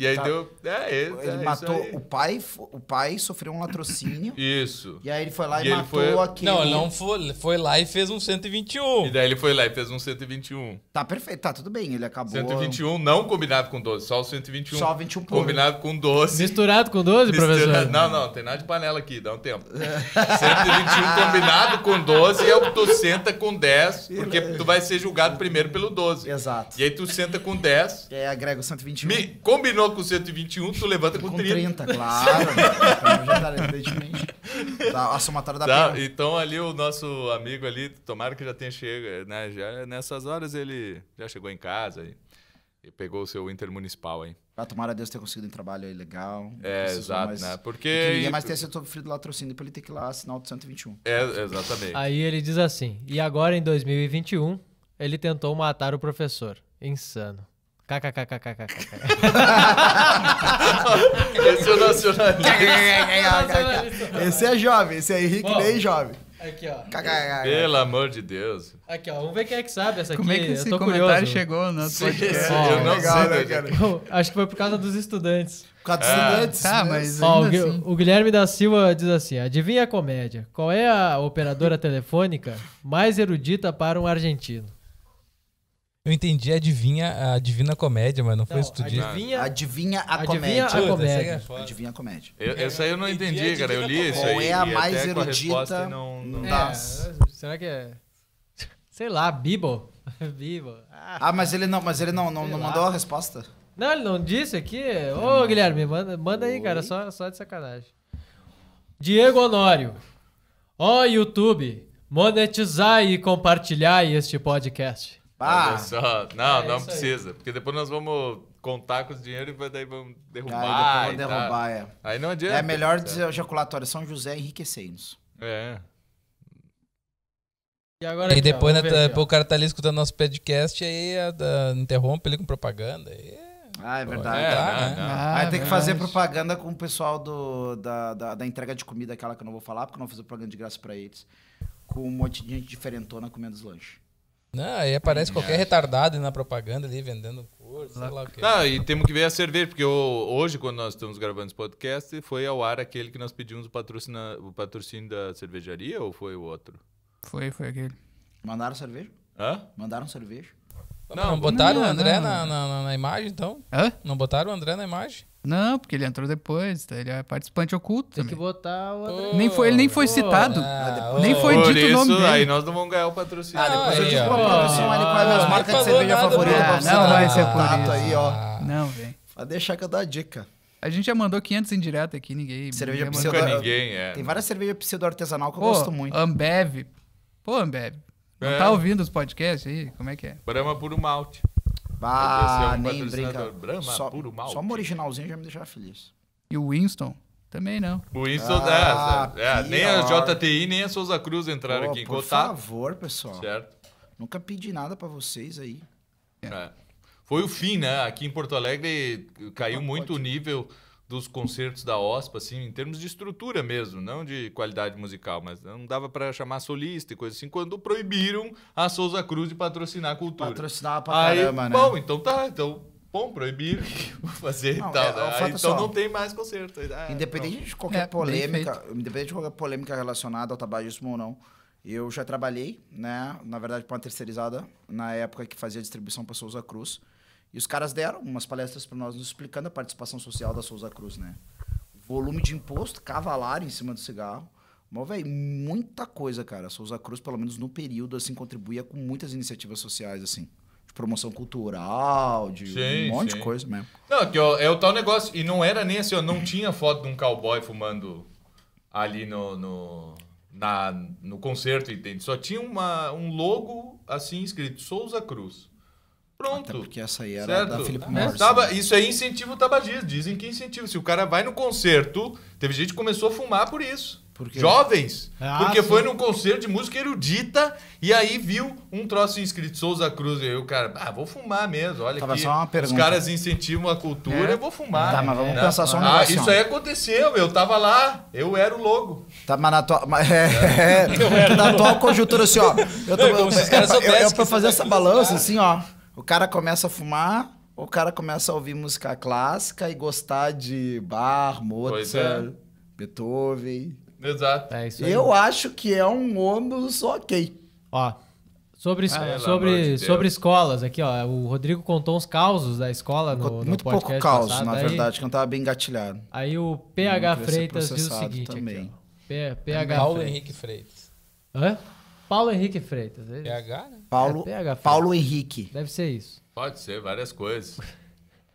E aí tá. deu. É, é, ele é, matou. O pai, o pai sofreu um latrocínio. Isso. E aí ele foi lá e, e matou foi... aquele. Não, ele não foi, foi lá e fez um 121. E daí ele foi lá e fez um 121. Tá perfeito, tá tudo bem. Ele acabou. 121 não combinado com 12, só o 121. Só 21 por. Combinado com 12. Misturado com 12, Misturado... professor? Não, não, tem nada de panela aqui, dá um tempo. 121 combinado com 12 é o que tu senta com 10, porque né? tu vai ser julgado primeiro pelo 12. Exato. E aí tu senta com 10. É, agrega o 121. Me... Combinou com 121, tu levanta com, com 30. 30, claro. Né? tá, a somatória da tá, Então ali o nosso amigo ali, tomara que já tenha chegado, né? Já, nessas horas ele já chegou em casa e, e pegou o seu intermunicipal aí. Ah, tomara Deus ter conseguido um trabalho aí legal. É, exato, mais, né? Porque... Que mais tenha sido sofrido latrocínio pra ele ter que ir lá assinar o 121. É, exatamente. aí ele diz assim, e agora em 2021, ele tentou matar o professor. Insano. KKKKKKK. esse é o nacionalista. esse é jovem, esse é Henrique Bom, Ney jovem. Aqui, ó. Pelo amor de Deus. Aqui, ó. Vamos ver quem é que sabe essa aqui. Como é que esse comentário curioso. chegou no Sim, podcast? Ó, eu não legal, sei, né, cara? acho que foi por causa dos estudantes. Por causa dos ah, estudantes? Tá, mas ó, o, assim. o Guilherme da Silva diz assim, adivinha a comédia. Qual é a operadora telefônica mais erudita para um argentino? eu entendi adivinha a divina comédia, mas não, foi isso Adivinha Adivinha a comédia. a comédia. É adivinha a comédia. Eu, essa aí eu não entendi, cara. Eu li isso aí. Ou é a mais erudita não, não é. das... É, será que é... Sei lá, Bibo. Bibo. Ah. ah, mas ele não, mas ele não, não, não mandou a resposta? Não, ele não disse aqui. Ô, Guilherme, manda, manda aí, cara, só, só de sacanagem. Diego Honório. Ó, oh, YouTube, monetizar e compartilhar este podcast. Ah, só. Não, é não precisa. Aí. Porque depois nós vamos contar com os dinheiro e daí vamos derrubar. Aí, vamos tá. derrubar, tá. é. Aí não adianta. É melhor tá dizer a jaculatório São José enriquecei-nos. É. E, agora, e depois ó, né, aqui, o cara tá ali escutando nosso podcast e aí a, a, interrompe ele com propaganda. E... É. Ah, é verdade. É, tá, não, né? não. Ah, Aí tem que fazer propaganda com o pessoal do, da, da, da, entrega de comida, aquela que eu não vou falar, porque eu não vou fazer propaganda de graça pra eles. Com um monte de gente diferentona comendo os lanches. Não, aí aparece qualquer retardado na propaganda ali vendendo curso, sei lá o quê. Não, e temos que ver a cerveja, porque hoje, quando nós estamos gravando esse podcast, foi ao ar aquele que nós pedimos o, o patrocínio da cervejaria ou foi o outro? Foi, foi aquele. Mandaram cerveja? Hã? Mandaram cerveja? Tá não, botaram não, o André não. Na, na, na, imagem, então? Hã? Não botaram o André na imagem? Não, porque ele entrou depois, tá? ele é participante oculto. Tem também. que botar o André. Oh, nem foi, ele nem foi oh, citado. Ah, nem foi dito isso, o nome dele. Aí nós não vamos ganhar o patrocínio. Ah, depois aí, eu digo, ah, o patrocínio ali com as marcas de cerveja favorita Não vai ser ah, por tá, isso. Tá aí, ó. Não, vem. Vai deixar que eu dou a dica. A gente já mandou 500 em direto aqui, ninguém. Cerveja ninguém pseudo. Ninguém, é. Tem várias cervejas pseudo artesanal que eu gosto muito. Ambev. Pô, Ambev. Não é. tá ouvindo os podcasts aí? Como é que é? Brahma puro malte. Ah, nem brinca. Brahma só, puro malte. Só uma originalzinha já me deixava feliz. E o Winston? Também não. O Winston é, ah, é, é, nem a JTI, nem a Souza Cruz entraram Pô, aqui em por contato. Por favor, pessoal. Certo. Nunca pedi nada para vocês aí. É. Foi o fim, né? Aqui em Porto Alegre caiu muito o nível dos concertos da OSPA, assim, em termos de estrutura mesmo, não de qualidade musical, mas não dava para chamar solista e coisa assim, quando proibiram a Souza Cruz de patrocinar a cultura. Patrocinar pra Aí, caramba, né? Bom, então tá, então Bom, proibiram fazer e tal. É, é né? aí, então só, não tem mais concerto. Ah, independente não. de qualquer é, polêmica, independente de qualquer polêmica relacionada ao tabagismo ou não, eu já trabalhei, né? Na verdade, para uma terceirizada, na época que fazia distribuição para Souza Cruz. E os caras deram umas palestras para nós, nos explicando a participação social da Souza Cruz, né? Volume de imposto, cavalar em cima do cigarro. Mas, velho, muita coisa, cara. A Souza Cruz, pelo menos no período, assim, contribuía com muitas iniciativas sociais, assim. De promoção cultural, de sim, um monte sim. de coisa mesmo. Não, que ó, é, é o tal negócio. E não era nem assim, ó, não tinha foto de um cowboy fumando ali no, no, na, no concerto, entende? Só tinha uma, um logo, assim, escrito Souza Cruz. Pronto. Até porque essa aí era certo. da Philip é. Morris. isso aí é incentivo tabagismo. Dizem que incentiva. Se o cara vai no concerto, teve gente que começou a fumar por isso. Por Jovens. Ah, porque sim. foi num concerto de música erudita e aí viu um troço inscrito Souza Cruz. E aí o cara, ah, vou fumar mesmo. Olha Tava aqui. Só uma pergunta. Os caras incentivam a cultura, é. eu vou fumar. Tá, mas vamos né? pensar só um negócio. Ah, isso aí aconteceu. Eu tava lá, eu era o logo. Tá, mas na tua. é, é. na tua conjuntura, assim, ó. Eu, tô, Não, eu, eu, eu, pra fazer essa balança, é assim, ó. O cara começa a fumar, o cara começa a ouvir música clássica e gostar de Bar, Mozart, é. Beethoven. Exato. É isso aí. Eu acho que é um ônus ok. Ó, Sobre, ah, sobre, de sobre escolas, aqui, ó. O Rodrigo contou uns causos da escola no, Muito no pouco causos, na verdade, que eu tava bem gatilhado. Aí o PH Freitas diz o seguinte: também. Aqui, ó, PH Paulo Freitas. Henrique Freitas. Hã? Paulo Henrique Freitas. É PH, né? É Paulo, é, PH, Paulo Henrique. Deve ser isso. Pode ser, várias coisas.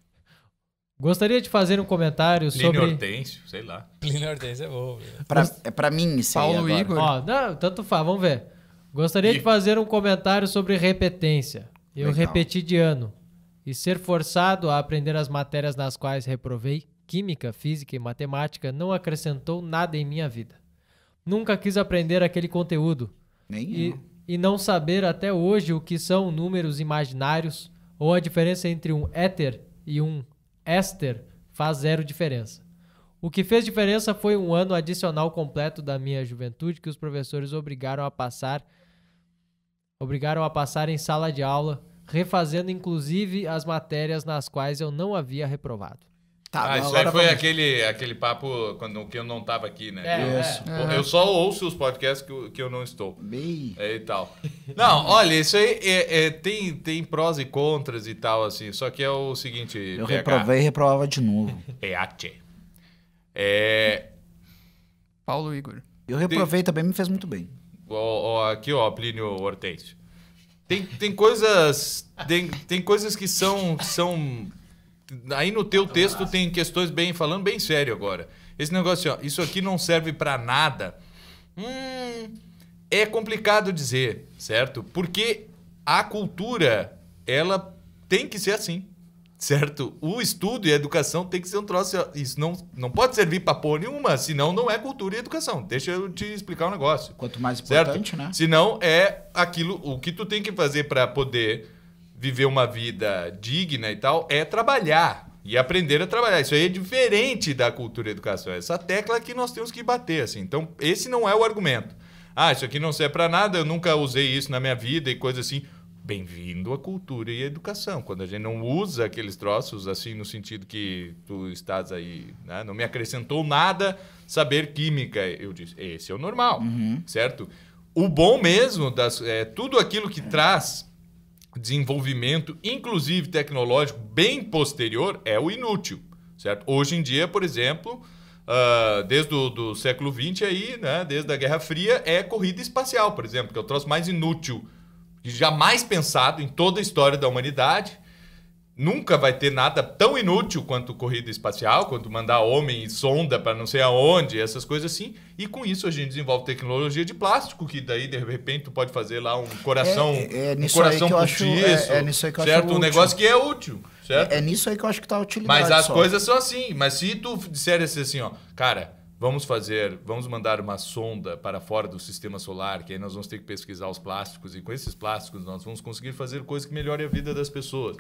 Gostaria de fazer um comentário Plínio sobre. Hortêncio, sei lá. Plínio Hortêncio é bom. É pra, é pra mim isso Paulo aí Igor. Ó, não, tanto faz, vamos ver. Gostaria e... de fazer um comentário sobre repetência. Eu Legal. repeti de ano. E ser forçado a aprender as matérias nas quais reprovei, química, física e matemática, não acrescentou nada em minha vida. Nunca quis aprender aquele conteúdo. Nem e, e não saber até hoje o que são números imaginários ou a diferença entre um éter e um éster faz zero diferença. O que fez diferença foi um ano adicional completo da minha juventude que os professores obrigaram a passar obrigaram a passar em sala de aula, refazendo inclusive as matérias nas quais eu não havia reprovado. Tá, ah, isso aí foi aquele, aquele papo quando, que eu não estava aqui, né? É, isso. É. Eu só ouço os podcasts que eu, que eu não estou. Bem... É, e tal. Não, olha, isso aí é, é tem, tem prós e contras e tal, assim. Só que é o seguinte... Eu PH. reprovei e reprovava de novo. Peate. É... Paulo Igor. Eu reprovei tem... também, me fez muito bem. aqui, ó, Plínio Hortense. Tem, tem coisas... Tem, tem coisas que são... são Aí no teu texto tem questões bem falando bem sério agora. Esse negócio, assim, ó, isso aqui não serve para nada. Hum, é complicado dizer, certo? Porque a cultura, ela tem que ser assim, certo? O estudo e a educação tem que ser um troço. Isso não, não pode servir para pôr nenhuma, senão não é cultura e educação. Deixa eu te explicar um negócio. Quanto mais importante, certo? né? Senão é aquilo, o que tu tem que fazer para poder viver uma vida digna e tal, é trabalhar e aprender a trabalhar. Isso aí é diferente da cultura e educação. É essa tecla que nós temos que bater, assim. Então, esse não é o argumento. Ah, isso aqui não serve para nada, eu nunca usei isso na minha vida e coisa assim. Bem-vindo à cultura e à educação. Quando a gente não usa aqueles troços, assim, no sentido que tu estás aí, né? não me acrescentou nada saber química. Eu disse, esse é o normal, uhum. certo? O bom mesmo, das, é, tudo aquilo que traz desenvolvimento, inclusive tecnológico, bem posterior, é o inútil, certo? Hoje em dia, por exemplo, uh, desde o do século XX aí, né, desde a Guerra Fria, é corrida espacial, por exemplo, que é o troço mais inútil, jamais pensado em toda a história da humanidade, nunca vai ter nada tão inútil quanto corrida espacial, quanto mandar homem e sonda para não sei aonde, essas coisas assim. E com isso a gente desenvolve tecnologia de plástico, que daí de repente tu pode fazer lá um coração, é, é, é um coração por é, é, nisso aí que eu certo? Acho um negócio que é útil. Certo? É, é nisso aí que eu acho que tá a utilidade. Mas as só. coisas são assim. Mas se tu disser assim, assim, ó, cara, vamos fazer, vamos mandar uma sonda para fora do sistema solar, que aí nós vamos ter que pesquisar os plásticos, e com esses plásticos nós vamos conseguir fazer coisas que melhorem a vida das pessoas.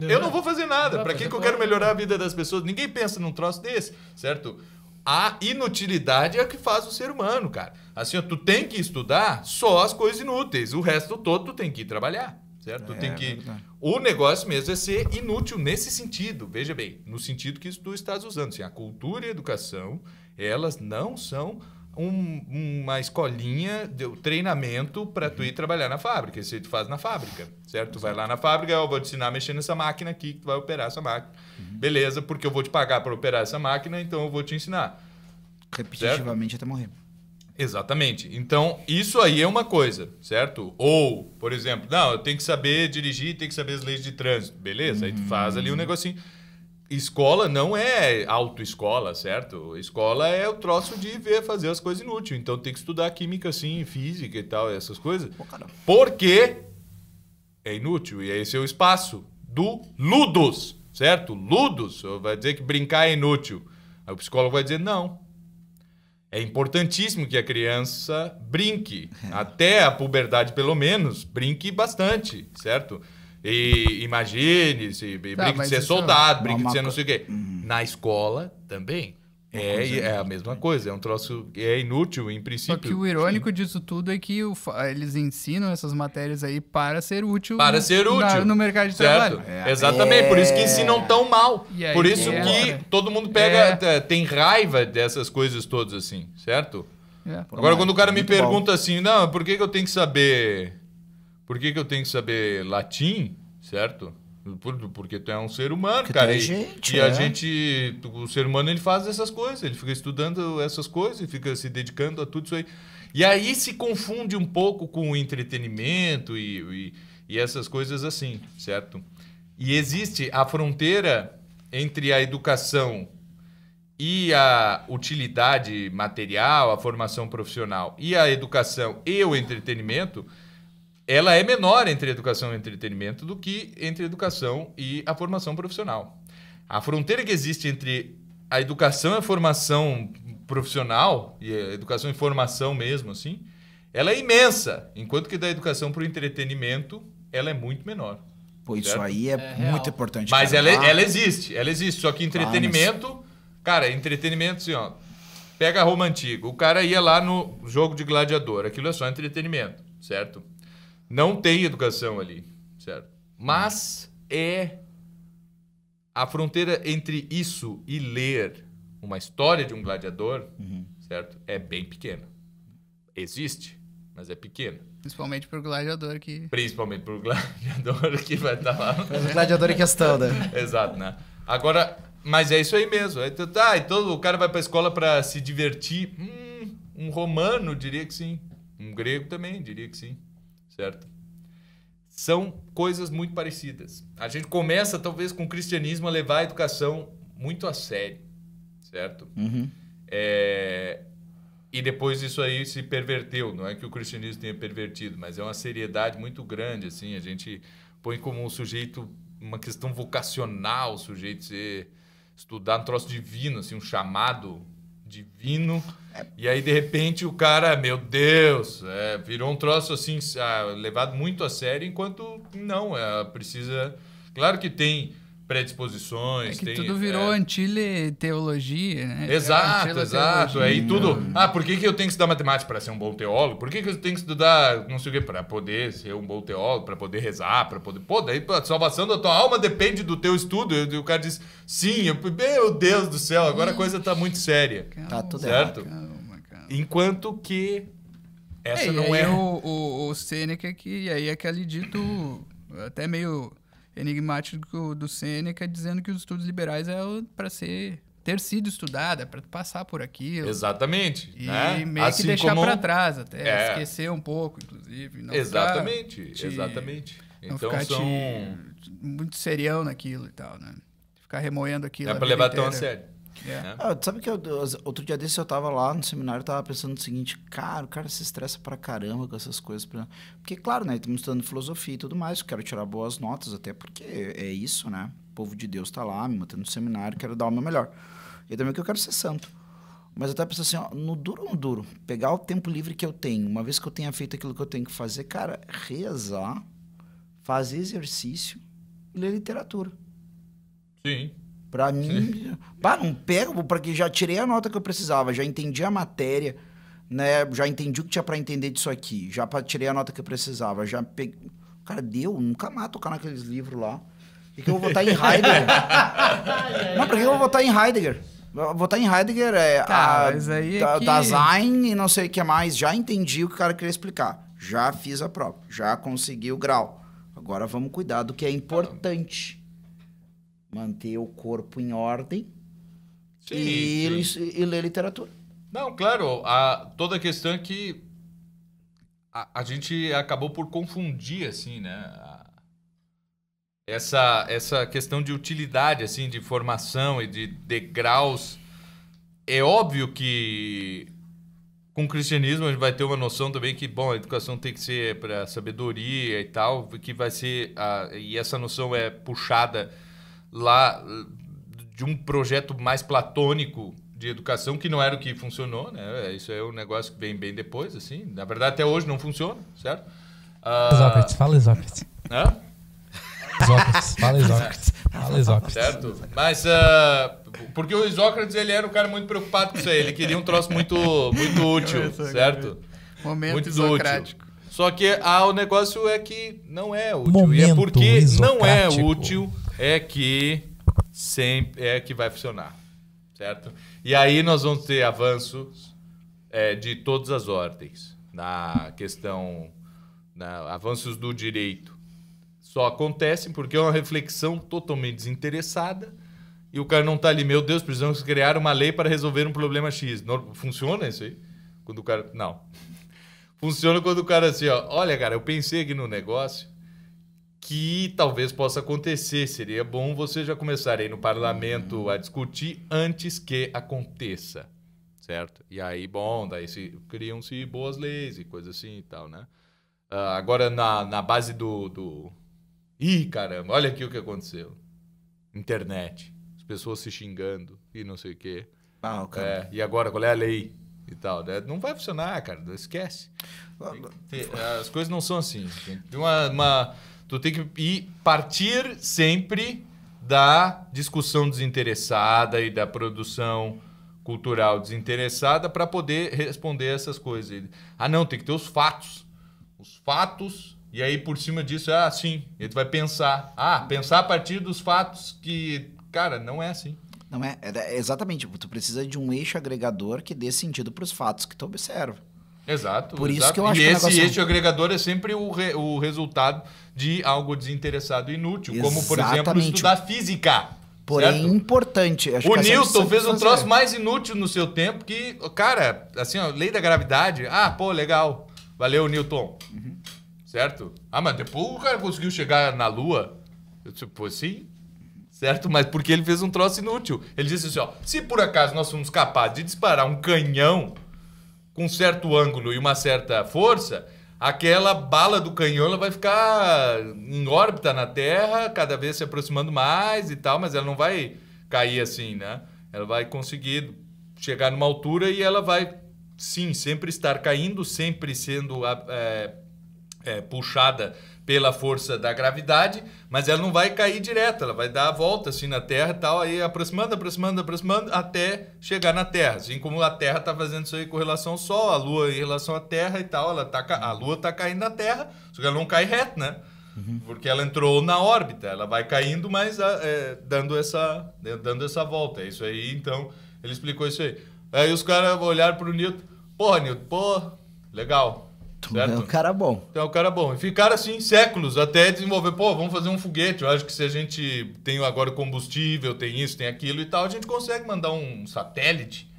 Eu não vou fazer nada. Para que, que eu quero melhorar a vida das pessoas? Ninguém pensa num troço desse, certo? A inutilidade é o que faz o ser humano, cara. Assim, ó, tu tem que estudar só as coisas inúteis. O resto todo tu tem que ir trabalhar, certo? É, tu tem que... É o negócio mesmo é ser inútil nesse sentido. Veja bem, no sentido que tu estás usando. Assim, a cultura e a educação, elas não são um, uma escolinha de treinamento para tu ir uhum. trabalhar na fábrica. Isso aí tu faz na fábrica, certo? Tu vai lá na fábrica, eu vou te ensinar a mexer nessa máquina aqui, que tu vai operar essa máquina. Uhum. Beleza, porque eu vou te pagar para operar essa máquina, então eu vou te ensinar. Repetitivamente certo? até morrer. Exatamente. Então, isso aí é uma coisa, certo? Ou, por exemplo, não, eu tenho que saber dirigir, tenho que saber as leis de trânsito. Beleza, uhum. aí tu faz ali um uhum. negocinho escola não é autoescola, certo? Escola é o troço de ver fazer as coisas inúteis. Então tem que estudar química, sim, física e tal, essas coisas. porque é inútil. E esse é o espaço do ludus, certo? Ludus vai dizer que brincar é inútil. Aí o psicólogo vai dizer não. É importantíssimo que a criança brinque, até a puberdade pelo menos, brinque bastante, certo? E imagine, se, tá, é brinque de ser soldado, é brinque de ser não sei o quê. Hum. Na escola também. É, é a mesma né? coisa, é um troço é inútil em princípio. Só que o irônico Sim. disso tudo é que o, eles ensinam essas matérias aí para ser útil. Para no, ser útil. Na, no mercado de certo? trabalho. É. Exatamente, é. por isso que é. ensinam tão mal. Aí, por isso é que todo mundo pega tem raiva dessas coisas todas assim, certo? Agora quando o cara me pergunta bom. assim, não, por que, que eu tenho que saber por que, que eu tenho que saber latim, certo? Porque tu é um ser humano, Porque cara. É e, gente, e é. a gente, o ser humano, ele faz essas coisas, ele fica estudando essas coisas, ele fica se dedicando a tudo isso aí. E aí se confunde um pouco com o entretenimento e, e, e essas coisas assim, certo? E existe a fronteira entre a educação e a utilidade material, a formação profissional e a educação e o entretenimento ela é menor entre educação e entretenimento do que entre educação e a formação profissional. A fronteira que existe entre a educação e a formação profissional, e a educação e formação mesmo, assim, ela é imensa, enquanto que da educação para o entretenimento, ela é muito menor. Pô, isso aí é, é muito real. importante. Mas ela, é, ela, existe, ela existe. Só que entretenimento, ah, mas... cara, entretenimento, assim, ó. Pega a Roma Antiga. O cara ia lá no jogo de gladiador. Aquilo é só entretenimento, certo? Não tem educação ali, certo? Mas é a fronteira entre isso e ler uma história de um gladiador, uhum. certo? É bem pequena. Existe, mas é pequena. Principalmente pro gladiador que. Principalmente pro gladiador que vai estar tá lá. o gladiador em questão, né? Exato, né? Agora, mas é isso aí mesmo. Então, tá, então o cara vai para a escola para se divertir. Hum, um romano, diria que sim. Um grego também, diria que sim certo? São coisas muito parecidas. A gente começa, talvez, com o cristianismo a levar a educação muito a sério, certo? Uhum. É... E depois isso aí se perverteu. Não é que o cristianismo tenha pervertido, mas é uma seriedade muito grande, assim. A gente põe como um sujeito, uma questão vocacional, o sujeito ser estudar um troço divino, assim, um chamado divino. E aí, de repente, o cara, meu Deus, é, virou um troço assim, ah, levado muito a sério, enquanto não, é, precisa. Claro que tem predisposições. É que tem, tudo virou é... né? É exato, exato. Aí tudo... Ah, por que, que eu tenho que estudar matemática para ser um bom teólogo? Por que, que eu tenho que estudar não sei o quê para poder ser um bom teólogo, para poder rezar, para poder... Pô, daí a salvação da tua alma depende do teu estudo. E o cara diz, sim, eu... meu Deus do céu, agora a hum. coisa tá muito séria. Calma, tá tudo certo? Calma, calma. Enquanto que essa é, não é... O, o, o Sêneca que... E aí é aquele dito até meio enigmático do Sêneca dizendo que os estudos liberais é para ser ter sido estudada, para passar por aquilo. Exatamente. E né? meio assim que deixar para trás, até é. esquecer um pouco, inclusive. Não exatamente, te, exatamente. Não então ficar são... muito serião naquilo e tal, né? Ficar remoendo aquilo. é para levar tão a sério. Yeah. É. Ah, sabe que eu, outro dia desse eu tava lá no seminário, eu tava pensando o seguinte, cara, o cara se estressa pra caramba com essas coisas. Pra... Porque, claro, né, estamos estudando filosofia e tudo mais, quero tirar boas notas, até porque é isso, né? O povo de Deus tá lá, me mantendo no seminário, quero dar o meu melhor. E também que eu quero ser santo. Mas eu tava pensando assim, ó, no duro no duro, pegar o tempo livre que eu tenho, uma vez que eu tenha feito aquilo que eu tenho que fazer, cara, rezar, fazer exercício e ler literatura. Sim. Para mim, pá, não pego, porque já tirei a nota que eu precisava, já entendi a matéria, né? Já entendi o que tinha para entender disso aqui, já tirei a nota que eu precisava, já peguei. Cara, deu, nunca mais tocar naqueles livros lá. E que eu vou votar em Heidegger? não, por que eu vou votar em Heidegger? Votar em Heidegger é tá, a, aí é da, é que... Dasein e não sei o que mais. Já entendi o que o cara queria explicar. Já fiz a prova, já consegui o grau. Agora vamos cuidar do que é importante manter o corpo em ordem sim, e, sim. e ler literatura. Não, claro, a, toda a questão é que a, a gente acabou por confundir, assim, né? A, essa, essa questão de utilidade, assim, de formação e de degraus. É óbvio que com o cristianismo a gente vai ter uma noção também que, bom, a educação tem que ser para sabedoria e tal, que vai ser. A, e essa noção é puxada lá de um projeto mais platônico de educação que não era o que funcionou, né? É, isso é um negócio que vem bem depois, assim. Na verdade, até hoje não funciona, certo? Uh... fala Sócrates. Hã? fala Sócrates. Fala Sócrates. Certo? Mas, uh, porque o isócrates ele era um cara muito preocupado com isso aí. Ele queria um troço muito, muito útil, é certo? Momento muito socrático. Útil. Só que ah, o negócio é que não é útil. Momento e é porque isocrático. não é útil é que sempre é que vai funcionar, certo? E aí nós vamos ter avanços é, de todas as ordens na questão, na, avanços do direito só acontecem porque é uma reflexão totalmente desinteressada e o cara não está ali, meu Deus, precisamos criar uma lei para resolver um problema X. Não, funciona isso aí? Quando o cara. Não. Funciona quando o cara assim, ó, olha, cara, eu pensei aqui no negócio que talvez possa acontecer. Seria bom você já começar aí no parlamento uhum. a discutir antes que aconteça, certo? E aí, bom, daí criam-se boas leis e coisa assim e tal, né? Uh, agora, na, na base do, do... Ih, caramba, olha aqui o que aconteceu. Internet, as pessoas se xingando e não sei o quê. Ah, ok. é, e agora, qual é a lei? e tal. Né? Não vai funcionar, cara. Esquece. Ah, as coisas não são assim. Tem uma, uma, tu tem que ir partir sempre da discussão desinteressada e da produção cultural desinteressada para poder responder essas coisas. Ah, não, tem que ter os fatos. Os fatos, e aí por cima disso, ah, sim, ele vai pensar. Ah, pensar a partir dos fatos que, cara, não é assim. Não é, é, é exatamente, tu precisa de um eixo agregador que dê sentido para os fatos que tu observa. Exato. Por exato. isso que eu acho e que é esse, negócio... este agregador é sempre o, re, o resultado de algo desinteressado e inútil, Exatamente. como, por exemplo, estudar física. Porém, certo? importante. Acho o assim, Newton fez um troço mais inútil no seu tempo que, cara, assim, ó, lei da gravidade. Ah, pô, legal. Valeu, Newton. Uhum. Certo? Ah, mas depois o cara conseguiu chegar na Lua. Eu, tipo, sim. Certo? Mas porque ele fez um troço inútil. Ele disse assim, ó, se por acaso nós fomos capazes de disparar um canhão com certo ângulo e uma certa força, aquela bala do canhão ela vai ficar em órbita na Terra, cada vez se aproximando mais e tal, mas ela não vai cair assim, né? Ela vai conseguir chegar numa altura e ela vai, sim, sempre estar caindo, sempre sendo é, é, puxada pela força da gravidade, mas ela não vai cair direto, ela vai dar a volta assim na Terra e tal, aí aproximando, aproximando, aproximando, até chegar na Terra. Assim como a Terra está fazendo isso aí com relação ao Sol, a Lua em relação à Terra e tal, ela tá, a Lua está caindo na Terra, só que ela não cai reto, né? Uhum. Porque ela entrou na órbita, ela vai caindo, mas ah, é, dando, essa, dando essa volta. É isso aí, então, ele explicou isso aí. Aí os caras olharam para o Newton, pô, Newton, pô, legal, Tu é um cara bom. Tu é um cara bom. E ficaram assim séculos até desenvolver, pô, vamos fazer um foguete. Eu acho que se a gente tem agora combustível, tem isso, tem aquilo e tal, a gente consegue mandar um satélite.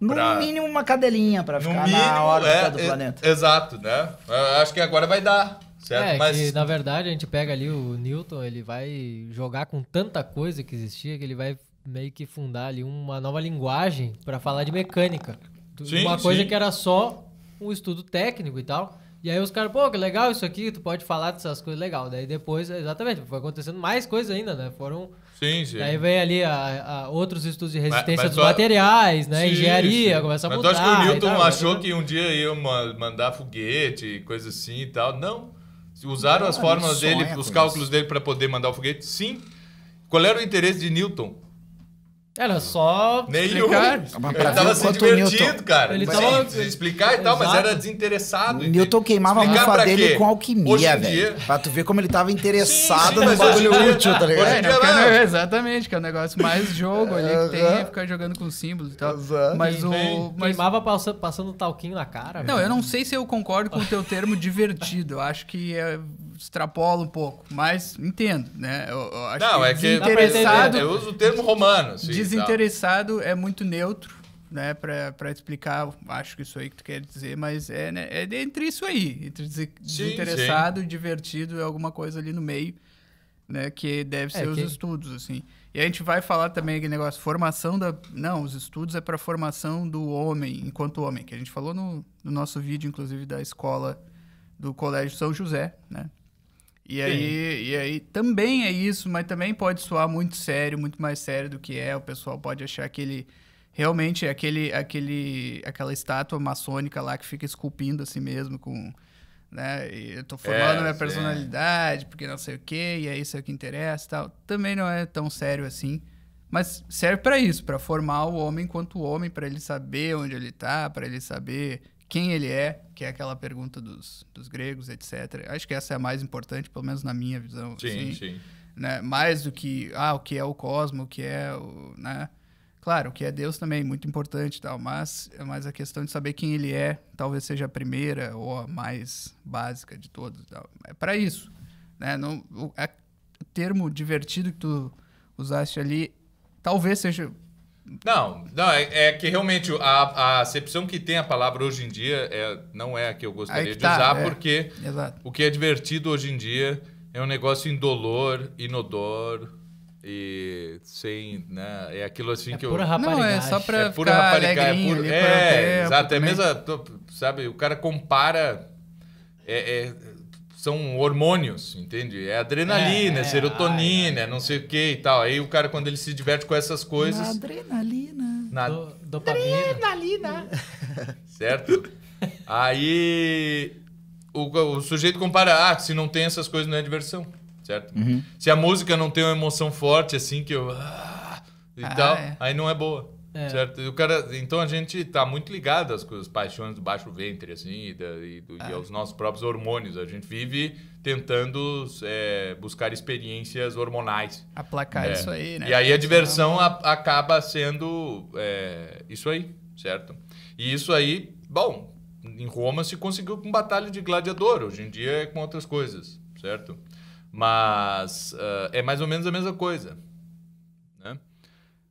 No pra... mínimo uma cadelinha para ficar mínimo, na órbita é, do é, planeta. É, exato, né? Eu acho que agora vai dar. Certo? É, Mas... que, na verdade a gente pega ali o Newton, ele vai jogar com tanta coisa que existia que ele vai meio que fundar ali uma nova linguagem para falar de mecânica. Sim, uma coisa sim. que era só um estudo técnico e tal. E aí os caras, pô, que legal isso aqui, tu pode falar dessas coisas legal. Daí depois, exatamente, foi acontecendo mais coisas ainda, né? Foram. Sim, sim. Daí vem ali a, a outros estudos de resistência mas, mas dos materiais, né? Sim, Engenharia, sim. começa a mudar. Mas tu acha que o Newton tal, achou né? que um dia ia mandar foguete, coisa assim e tal? Não. Usaram não, as fórmulas é dele, os cálculos isso. dele para poder mandar o foguete? Sim. Qual era o interesse de Newton? Era só explicar. Ele estava ah, tava se divertindo, cara. Ele tava- explicar e tal, mas era desinteressado. Newton queimava a mufa dele com alquimia, velho. Pra tu ver como ele tava interessado no bagulho útil, tá ligado? É, é, é, né? exatamente, que é um negócio mais jogo ali que tem, ficar jogando com símbolos e tal. Mas o. Queimava passando talquinho na cara. não, eu não sei se eu concordo com o teu termo divertido. Eu acho que é, extrapola um pouco, mas entendo, né? Eu, eu acho não, que é que desinteressado, eu uso o termo romano. Sim, desinteressado é muito neutro, né? Para explicar, acho que isso aí que tu quer dizer, mas é, né, é entre isso aí, entre desinteressado, sim, sim. divertido e é alguma coisa ali no meio, né? Que deve é ser é, os que... estudos, assim. E a gente vai falar também aquele negócio, formação da. Não, os estudos é para formação do homem, enquanto homem, que a gente falou no, no nosso vídeo, inclusive, da escola do Colégio São José, né? E aí, e aí também é isso, mas também pode soar muito sério, muito mais sério do que é. O pessoal pode achar que ele realmente é aquele, aquele, aquela estátua maçônica lá que fica esculpindo a si mesmo com. Né? E eu tô formando é, minha personalidade, é. porque não sei o quê, e é isso que interessa e tal. Também não é tão sério assim. Mas serve para isso, para formar o homem quanto homem, para ele saber onde ele tá, para ele saber quem ele é, que é aquela pergunta dos, dos gregos, etc. Acho que essa é a mais importante, pelo menos na minha visão. Sim, assim, sim. Né? Mais do que, ah, o que é o cosmo, o que é o... Né? Claro, o que é Deus também, é muito importante e tal, mas, mas a questão de saber quem ele é talvez seja a primeira ou a mais básica de tal É para isso. Né? Não, o, é, o termo divertido que tu usaste ali talvez seja não, não é, é, que realmente a, a acepção que tem a palavra hoje em dia é, não é a que eu gostaria que de tá, usar, é. porque Exato. o que é divertido hoje em dia é um negócio indolor, inodor e sem, né, é aquilo assim é que pura eu Não, é só para é pura é, pura, é, exato, é mesmo, sabe, o cara compara é, é são hormônios, entende? É adrenalina, é, é, é. serotonina, é, não sei o que e tal. Aí o cara, quando ele se diverte com essas coisas. Na adrenalina. Na... Do, dopamina. Adrenalina. certo? Aí o, o, sujeito compara, ah, se não tem essas coisas não é diversão, certo? Uhum. Se a música não tem uma emoção forte assim que eu... Ah, e ah, tal, é. aí não é boa. É. Certo? E o cara, então a gente está muito ligado às coisas, paixões do baixo ventre, assim, e, da, e, do, e é. aos nossos próprios hormônios. A gente vive tentando é, buscar experiências hormonais. Aplacar é. isso aí, né? E aí a diversão a, acaba sendo é, isso aí, certo? E isso aí, bom, em Roma se conseguiu com batalha de gladiador, hoje em dia é com outras coisas, certo? Mas uh, é mais ou menos a mesma coisa.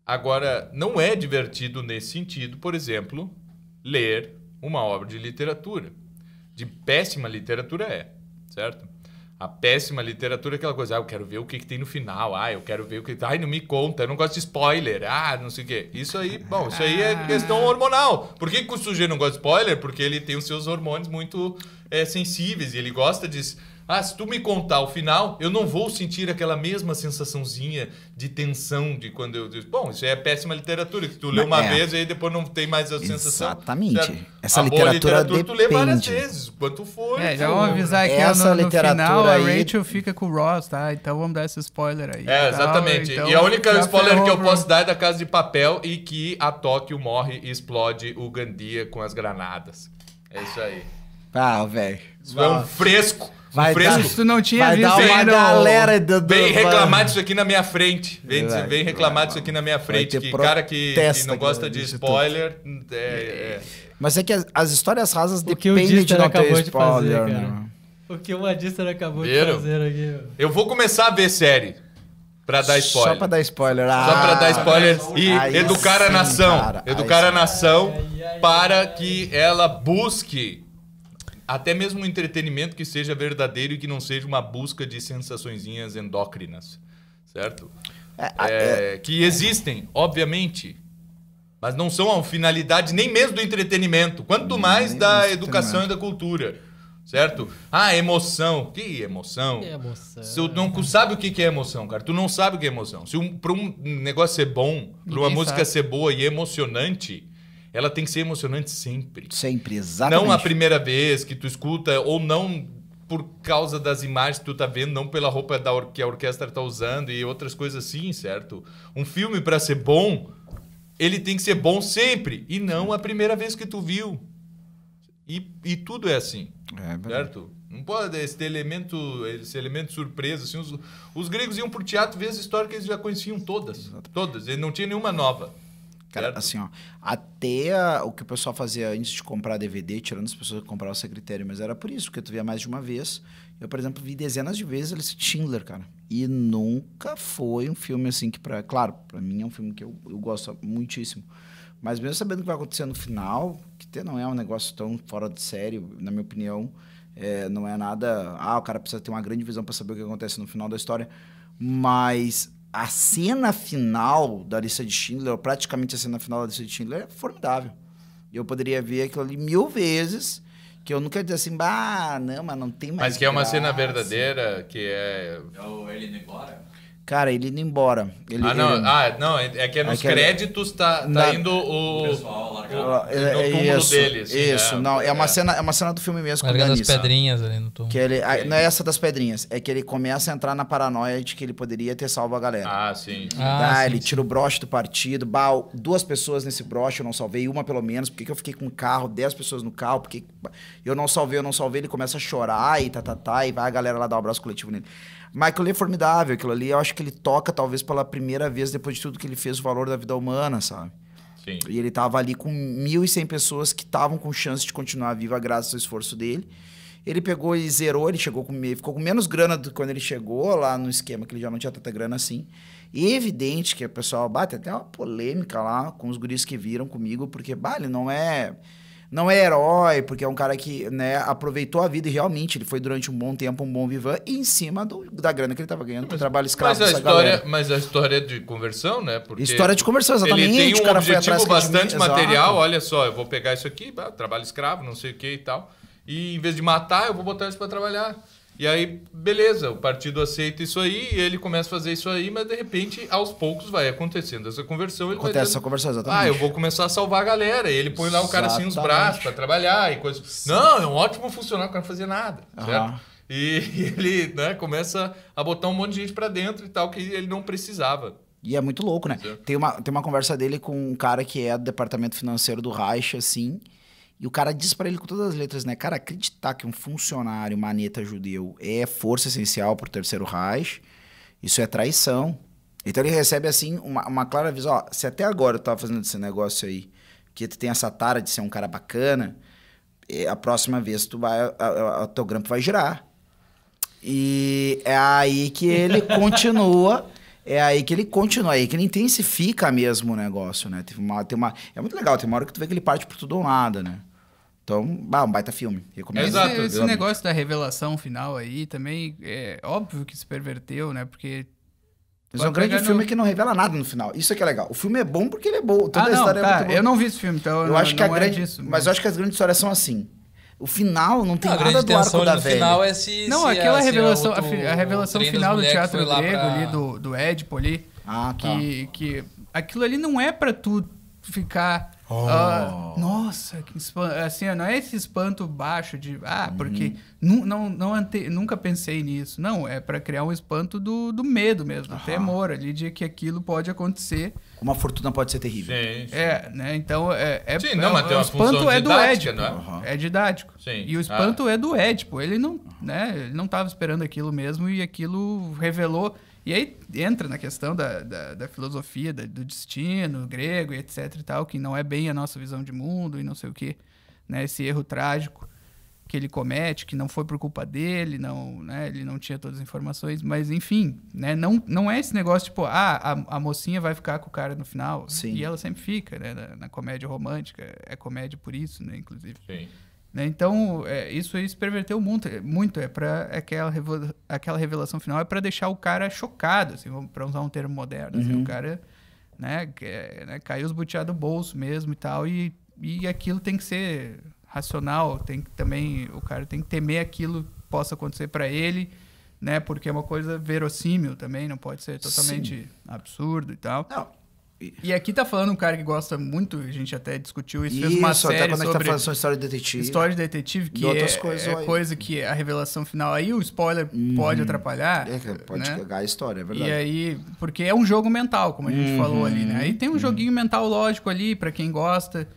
Agora, não é divertido nesse sentido, por exemplo, ler uma obra de literatura. De péssima literatura é, certo? A péssima literatura é aquela coisa, ah, eu quero ver o que, que tem no final, ah, eu quero ver o que. Ai, não me conta, eu não gosto de spoiler, ah, não sei o quê. Isso aí, bom, isso aí é ah. questão hormonal. Por que, que o sujeito não gosta de spoiler? Porque ele tem os seus hormônios muito é, sensíveis e ele gosta de ah, se tu me contar o final, eu não vou sentir aquela mesma sensaçãozinha de tensão de quando eu digo, bom, isso é péssima literatura, que tu lê uma é. vez e aí depois não tem mais a Exatamente. sensação. Exatamente. Essa literatura, literatura depende. tu lê várias vezes, quanto for. É, já vamos avisar que essa no, no literatura final aí... a Rachel fica com o Ross, tá? Então vamos dar esse spoiler aí. É, tá? exatamente. Então, e a então, única spoiler que eu posso dar é da Casa de Papel e que a Tóquio morre e explode o Gandia com as granadas. É isso aí. Ah, velho. é um fresco. Vai fresco. Dar, tu não tinha vai visto dar uma galera do, do, Vem reclamar disso aqui na minha frente. Vem, vai, vem reclamar vai, disso aqui na minha frente. Que cara que, que, não gosta de spoiler. É, é. Mas é que as, as histórias rasas o dependem que o de não ter spoiler. De fazer, cara. Né? O que o Adister acabou de fazer aqui. Eu vou começar a ver série. Pra dar spoiler. Só pra dar ah, spoiler. Ah, Só pra dar spoiler e educar sim, a nação. Cara, educar a nação ai, ai, para ai, que ela busque até mesmo um entretenimento que seja verdadeiro e que não seja uma busca de sensaçõeszinhas endócrinas, certo? É, é, é, que existem, obviamente, mas não são a finalidade nem mesmo do entretenimento, quanto mais da educação e da cultura, certo? Ah, emoção. Que emoção? Que emoção. Se não sabe o que é emoção, cara. Tu não sabe o que é emoção. Se um, para um negócio ser bom, para uma música sabe. ser boa e emocionante, ela tem que ser emocionante sempre. Sempre, exatamente. Não a primeira vez que tu escuta, ou não por causa das imagens que tu tá vendo, não pela roupa da or que a orquestra tá usando e outras coisas assim, certo? Um filme para ser bom, ele tem que ser bom sempre e não a primeira vez que tu viu. E, e tudo é assim, é, certo? Não pode esse elemento, esse elemento surpresa. Assim, os, os gregos iam por teatro ver as histórias que eles já conheciam todas, todas. Ele não tinha nenhuma nova. Cara, certo. assim, ó, até a, o que o pessoal fazia antes de comprar DVD, tirando as pessoas que compravam Secretário, mas era por isso, porque tu via mais de uma vez. Eu, por exemplo, vi dezenas de vezes Alice Schindler, cara. E nunca foi um filme assim que, pra, claro, para mim é um filme que eu, eu gosto muitíssimo. Mas mesmo sabendo o que vai acontecer no final, que não é um negócio tão fora de série, na minha opinião, é, não é nada. Ah, o cara precisa ter uma grande visão para saber o que acontece no final da história. Mas a cena final da lista de Schindler, ou praticamente a cena final da lista de Schindler, é formidável. Eu poderia ver aquilo ali mil vezes, que eu nunca dizer assim, bah, não, mas não tem mais. Mas que graça. é uma cena verdadeira, que é. É o ele embora? Cara, ele indo embora. Ele, ah, não. Ele... Ah, não, é que nos é que é créditos tá, tá na... indo o. O pessoal largando. É, isso, assim, isso, é, não. É uma, é. Cena, é uma cena do filme mesmo. Largando as pedrinhas ali no túmulo. Que ele, a, não é essa das pedrinhas. É que ele começa a entrar na paranoia de que ele poderia ter salvo a galera. Ah, sim. sim. Ah, ah sim, ele sim. tira o broche do partido. Bah, duas pessoas nesse broche eu não salvei, uma pelo menos. porque que, eu fiquei com um carro, dez pessoas no carro? Porque eu não salvei, eu não salvei. Ele começa a chorar e tá, tá, tá. E vai a galera lá dar um abraço coletivo nele. Michael Lee é formidável, aquilo ali. Eu acho que ele toca, talvez, pela primeira vez, depois de tudo que ele fez, o valor da vida humana, sabe? Sim. E ele estava ali com 1.100 pessoas que estavam com chance de continuar viva graças ao esforço dele. Ele pegou e zerou, ele chegou com, ficou com menos grana do que quando ele chegou lá no esquema, que ele já não tinha tanta grana assim. E é evidente que o pessoal bate até uma polêmica lá com os guris que viram comigo, porque, bah, ele não é não é herói, porque é um cara que né, aproveitou a vida e realmente ele foi durante um bom tempo um bom vivan em cima do, da grana que ele estava ganhando do trabalho escravo mas a história, Mas a história de conversão, né? Porque história de conversão, exatamente. Ele tem um cara objetivo bastante material, Exato. olha só, eu vou pegar isso aqui, trabalho escravo, não sei o que e tal. E em vez de matar, eu vou botar isso para trabalhar. E aí, beleza, o partido aceita isso aí, e ele começa a fazer isso aí, mas de repente, aos poucos, vai acontecendo essa conversão. Ele Acontece essa conversão, exatamente. Ah, eu vou começar a salvar a galera. E ele põe lá o cara assim nos braços para trabalhar e coisas. Não, é um ótimo funcionário, o cara não fazia nada, uhum. certo? E ele né, começa a botar um monte de gente para dentro e tal, que ele não precisava. E é muito louco, né? É. Tem uma, tem uma conversa dele com um cara que é do departamento financeiro do Reich, assim. E o cara diz para ele com todas as letras, né? Cara, acreditar que um funcionário maneta judeu é força essencial para o terceiro Reich, isso é traição. Então ele recebe, assim, uma, uma clara visão. Ó, se até agora eu tava fazendo esse negócio aí, que tu tem essa tara de ser um cara bacana, a próxima vez tu vai, o teu grampo vai girar. E é aí que ele continua. É aí que ele continua, é aí que ele intensifica mesmo o negócio, né? Tem uma, tem uma, é muito legal, tem uma hora que tu vê que ele parte por tudo ou nada, né? Então, ah, um baita filme. Recomendo. Exato. Esse, negócio da revelação final aí também é óbvio que se perverteu, né? Porque mas é um grande filme no... que não revela nada no final. Isso é que é legal. O filme é bom porque ele é bom. Toda ah, não, a história é tá. é muito boa. Eu não vi esse filme, então eu não, acho que a é grande, disso, mas... mas... eu acho que as grandes histórias são assim. O final não tem não, nada do arco da velha. Final é se, não, se aquela revelação, a, a revelação final do teatro grego pra... ali do do Édipo ali, ah, tá. que que aquilo ali não é para tu ficar Oh. Ah, nossa, que espanto. Assim, não é esse espanto baixo de. Ah, porque uhum. não, não ante... nunca pensei nisso. Não, é para criar um espanto do, do medo mesmo, do temor ali de que aquilo pode acontecer. Uma fortuna pode ser terrível. Sim, é, sim. É, né? Então, é. é sim, não, mas tem uma o espanto é do Édipo. Né? Uhum. É didático. Sim. E o espanto ah. é do Édipo. Ele não, né? Ele não tava esperando aquilo mesmo e aquilo revelou e aí entra na questão da, da, da filosofia da, do destino grego e etc e tal, que não é bem a nossa visão de mundo e não sei o quê, né? Esse erro trágico que ele comete, que não foi por culpa dele, não, né? Ele não tinha todas as informações, mas enfim, né? Não, não é esse negócio tipo, ah, a, a mocinha vai ficar com o cara no final. Sim. E ela sempre fica, né? Na, na comédia romântica, é comédia por isso, né? Inclusive. Sim. Né? Então, é, isso aí se perverteu muito. É, muito é para aquela, aquela revelação final é para deixar o cara chocado, assim, para usar um termo moderno. Uhum. Assim, o uhum. cara né, é, né, caiu os boteados do bolso mesmo e tal. E, e aquilo tem que ser racional, tem que também o cara tem que temer aquilo que possa acontecer para ele, né? Porque é uma coisa verossímil também, não pode ser totalmente Sim. absurdo e tal. Não, e aqui tá falando um cara que gosta muito, a gente até discutiu isso, isso fez uma série até quando sobre a gente tá falando sobre história de detetive. História de detetive, que é, é coisa que a revelação final, aí o spoiler uhum. pode atrapalhar. É, pode né? a história, é verdade. E aí, porque é um jogo mental, como a gente uhum. falou ali, né? Aí tem um uhum. joguinho mental lógico ali, para quem gosta.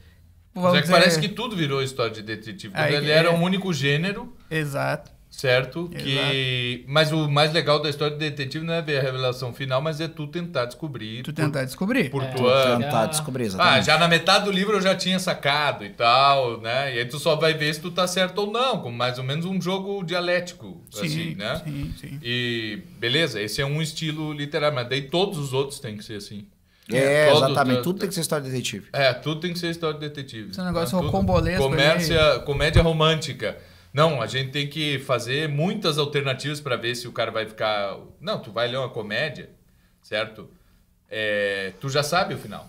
É que dizer... parece que tudo virou história de detetive. aí, ele era é. um único gênero. Exato certo? Exato. Que mas o mais legal da história do detetive não é ver a revelação final, mas é tu tentar descobrir. Tu tentar por, descobrir. Por é. tua... Tu tentar descobrir, ah, exatamente. Ah, já na metade do livro eu já tinha sacado e tal, né? E aí tu só vai ver se tu tá certo ou não, com mais ou menos um jogo dialético, sim, assim, né? Sim, sim. E beleza, esse é um estilo literário, mas daí todos os outros têm que ser assim. É, é Todo, exatamente. Tudo tem que ser história de detetive. É, tudo tem que ser história de detetive. Esse negócio né? é o combolesco. Comércia, comédia romântica. Não, a gente tem que fazer muitas alternativas para ver se o cara vai ficar. Não, tu vai ler uma comédia, certo? É, tu já sabe o final.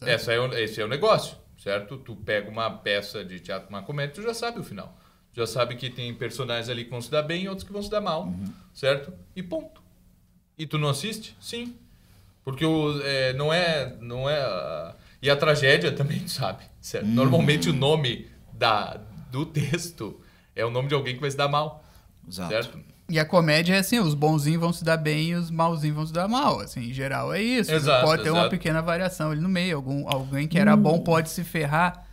Essa é o, esse é o negócio, certo? Tu pega uma peça de teatro, uma comédia, tu já sabe o final. Tu já sabe que tem personagens ali que vão se dar bem e outros que vão se dar mal, uhum. certo? E ponto. E tu não assiste? Sim. Porque o, é, não é. não é E a tragédia também, tu sabe? Certo? Uhum. Normalmente o nome da, do texto é o nome de alguém que vai se dar mal. Exato. Certo? E a comédia é assim, os bonzinhos vão se dar bem e os malzinhos vão se dar mal. Assim, em geral é isso. Exato, pode ter exato. uma pequena variação ali no meio. Algum, alguém que era bom hum. pode se ferrar.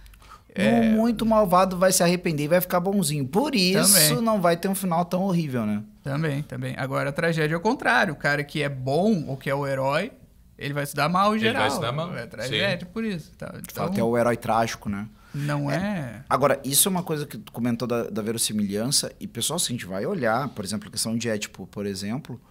É... muito malvado vai se arrepender e vai ficar bonzinho. Por isso também. não vai ter um final tão horrível, né? Também, também. Agora a tragédia é o contrário. O cara que é bom ou que é o herói, ele vai se dar mal em geral. Ele vai se dar mal. É tragédia Sim. por isso. Tá? então... Até o herói trágico, né? Não é. é. Agora, isso é uma coisa que tu comentou da, da verossimilhança. E, pessoal, se assim, a gente vai olhar, por exemplo, a questão de Édipo, por exemplo,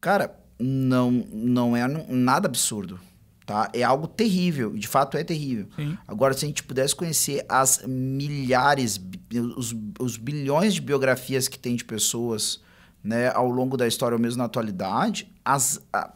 cara, não, não é nada absurdo. Tá? É algo terrível, de fato é terrível. Sim. Agora, se a gente pudesse conhecer as milhares, os, os bilhões de biografias que tem de pessoas né, ao longo da história, ou mesmo na atualidade, as, a,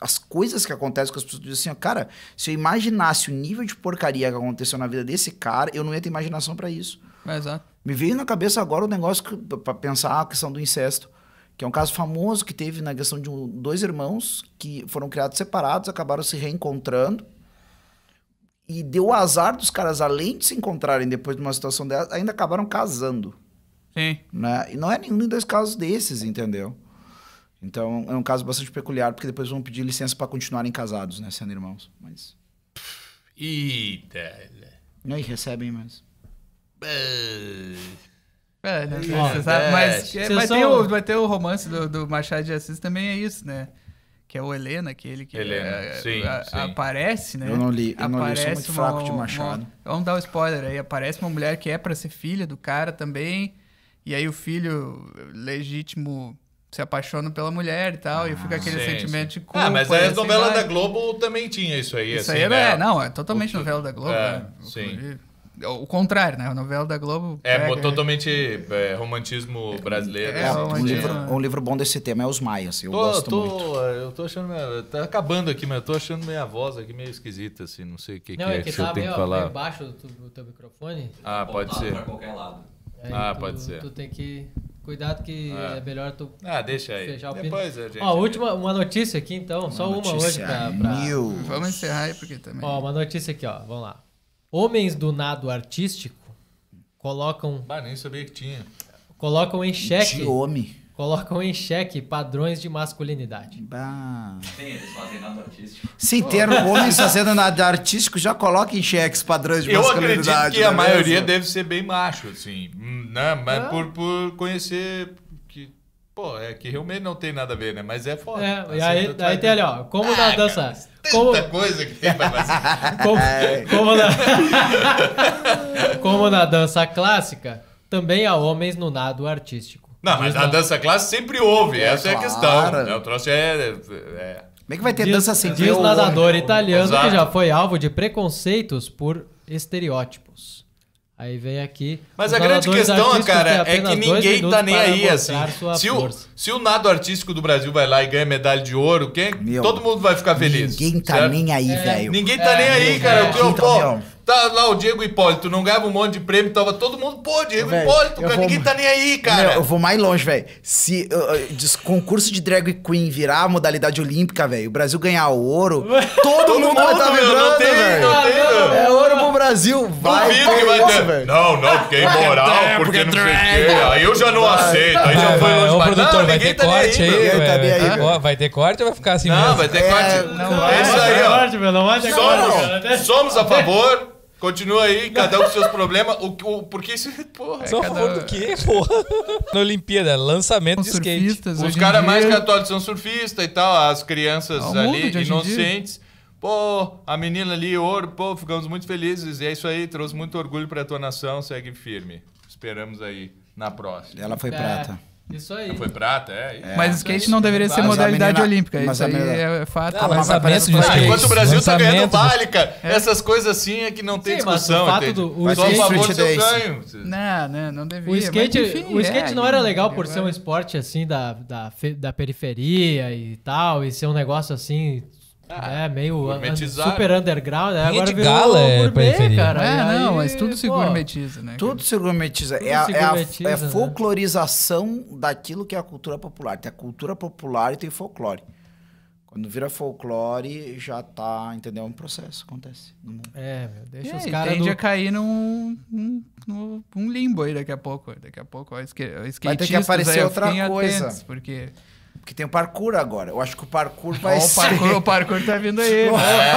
as coisas que acontecem com as pessoas, assim, ó, cara, se eu imaginasse o nível de porcaria que aconteceu na vida desse cara, eu não ia ter imaginação para isso. É, exato. Me veio na cabeça agora o um negócio para pensar a questão do incesto, que é um caso famoso que teve na questão de um, dois irmãos que foram criados separados, acabaram se reencontrando. E deu o azar dos caras, além de se encontrarem depois de uma situação dessa, ainda acabaram casando. Sim. Né? E não é nenhum dos casos desses, entendeu? Então é um caso bastante peculiar, porque depois vão pedir licença para continuarem casados, né? Sendo irmãos. Mas. Eita! E é, é. aí recebem, mas. É. Né? Você sabe, mas, vai ter tem o, romance do, do, Machado de Assis também é isso, né? Que é o Helena, aquele que Helena, é, sim, a, sim. aparece, né? Eu não li, eu não li, sou muito fraco uma, de Machado. Uma, vamos dar um spoiler aí. Aparece uma mulher que é para ser filha do cara também, e aí o filho legítimo se apaixona pela mulher e tal, ah, e fica aquele sim, sentimento sim. de ah, culpa. Ah, mas a assim, novela da Globo também tinha isso aí. Isso assim, aí né? é, não, é totalmente novela da Globo. É, né? Sim. É o contrário, né? A novela da Globo. É, pega, totalmente é, romantismo brasileiro. É, assim, um, livro, um livro bom desse tema é Os Maias. Eu tô, gosto tô, muito. Eu tô achando. Minha, tá acabando aqui, mas eu tô achando minha voz aqui meio esquisita, assim. Não sei o que, não, que é, é que, que tá eu tenho que falar. Meio baixo do, do teu microfone. Ah, pode ser. Pra qualquer lado. Aí é, ah, tu, pode ser. Tu tem que Cuidado que é. é melhor tu ah, deixa aí. fechar o Depois Gente... Ó, última, uma notícia aqui então, uma só uma hoje pra, pra... Vamos encerrar aí porque também. Ó, uma notícia aqui, ó, vamos lá. Homens do nado artístico colocam. Bah, nem sabia que tinha. Colocam em xeque. De homem colocam em xeque padrões de masculinidade. Tem eles fazendo artístico. Sem ter homens fazendo nada artístico, já coloca em xeque os padrões de masculinidade. Eu acredito que a é maioria deve ser bem macho, assim, hum, Não, né? Mas ah. por, por conhecer que... Pô, é que realmente não tem nada a ver, né? Mas é foda. É, assim, e aí, aí tem ali, ó, como ah, na dança... Cara, como... Tanta coisa que tem pra fazer. como, como, na... como na dança clássica, também há homens no nado artístico. Não, mas na dança clássica sempre houve. É, essa é a questão. Né? O troço é, é, é... Como é que vai ter diz, dança sem Diz o nadador italiano Exato. que já foi alvo de preconceitos por estereótipos. Aí vem aqui. Mas a grande questão, cara, é que ninguém tá nem aí, assim. Se o, se o nado artístico do Brasil vai lá e ganha medalha de ouro, quem, Meu, todo mundo vai ficar feliz. Ninguém tá certo? nem aí, é, velho. Ninguém tá é, tá nem aí, cara. É, eu, pô, Tá lá o Diego Hipólito, não ganhava um monte de prêmio, tava todo mundo, pô, Diego véio, Hipólito, cara, vou... ninguém tá nem aí, cara. Meu, eu vou mais longe, velho. Se uh, concurso de drag queen virar a modalidade olímpica, velho, o Brasil ganhar ouro, todo, todo mundo, mundo vai estar tá velho. É ouro pro Brasil, vai. Duvido que vai ter. Véio. Não, não, porque é imoral, porque, é porque não sei o né? quê. Aí eu já não aceito, aí já é, foi longe. Ô, produtor, vai ter tá corte aí, tá Vai ter corte ou vai ficar assim Não, vai ter corte. É, é isso aí, ó. Somos a favor Continua aí, cada um com seus problemas. O, o, porque isso. Porra. são cada... favor do quê, porra? Na Olimpíada, lançamento de skate. Os caras mais dia... católicos são surfistas e tal, as crianças é ali, inocentes. Pô, a menina ali, ouro, pô, ficamos muito felizes. E é isso aí, trouxe muito orgulho pra tua nação, segue firme. Esperamos aí na próxima. Ela foi é. prata. Isso aí. É, foi prata, é. é. Mas skate não deveria ser modalidade menina, olímpica. Isso aí é fato. Não, a de skate. Enquanto o Brasil está ganhando vale, cara. É. Essas coisas assim é que não tem Sim, discussão. Mas o fato do, o skate, favor seu ganho. Não, não, não deveria. O skate, mas, enfim, o skate é, não era legal por ser um esporte assim da, da, da periferia e tal, e ser um negócio assim ah, é, meio super underground. Né? Agora virou gala é gourmet, cara. É, aí, não, mas tudo se pô, gourmetiza, né? Tudo se gourmetiza. Tudo é, se é, a, é a né? folclorização daquilo que é a cultura popular. Tem a cultura popular e tem folclore. Quando vira folclore, já tá, entendeu? É um processo, acontece no mundo. É, deixa e os caras. Tende do... a cair num, num, num, limbo aí daqui a pouco. Daqui a pouco, ó, skate, Vai ter que aparecer outra coisa. Atentos, porque... Porque tem o parkour agora. Eu acho que o parkour vai oh, o parkour, ser... O parkour tá vindo aí. Né?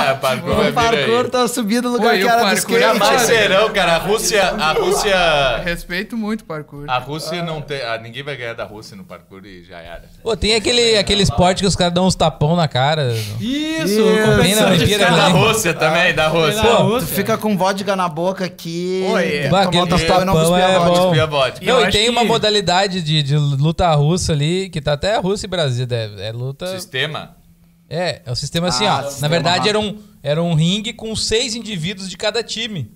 é, o parkour, o parkour tá subindo no lugar Pô, que era do é skate. É parceirão, cara. A Rússia... A Rússia... Respeito muito o parkour. A Rússia ah. não tem... Ah, ninguém vai ganhar da Rússia no parkour e já era. Pô, tem aquele, aquele esporte que os caras dão uns tapão na cara. Isso! Tem na Olimpíada. Da Rússia também, ah, da Rússia. Pô, Rússia. tu fica com vodka na boca aqui... Oi, bah, aquele tapão e não cuspia é vodka. e tem uma modalidade de, de luta russa ali, que tá até a Rússia e Brasil é, é luta. Sistema? É, é o sistema assim, ah, ó. Sistema na verdade, era um, era um ringue com seis indivíduos de cada time.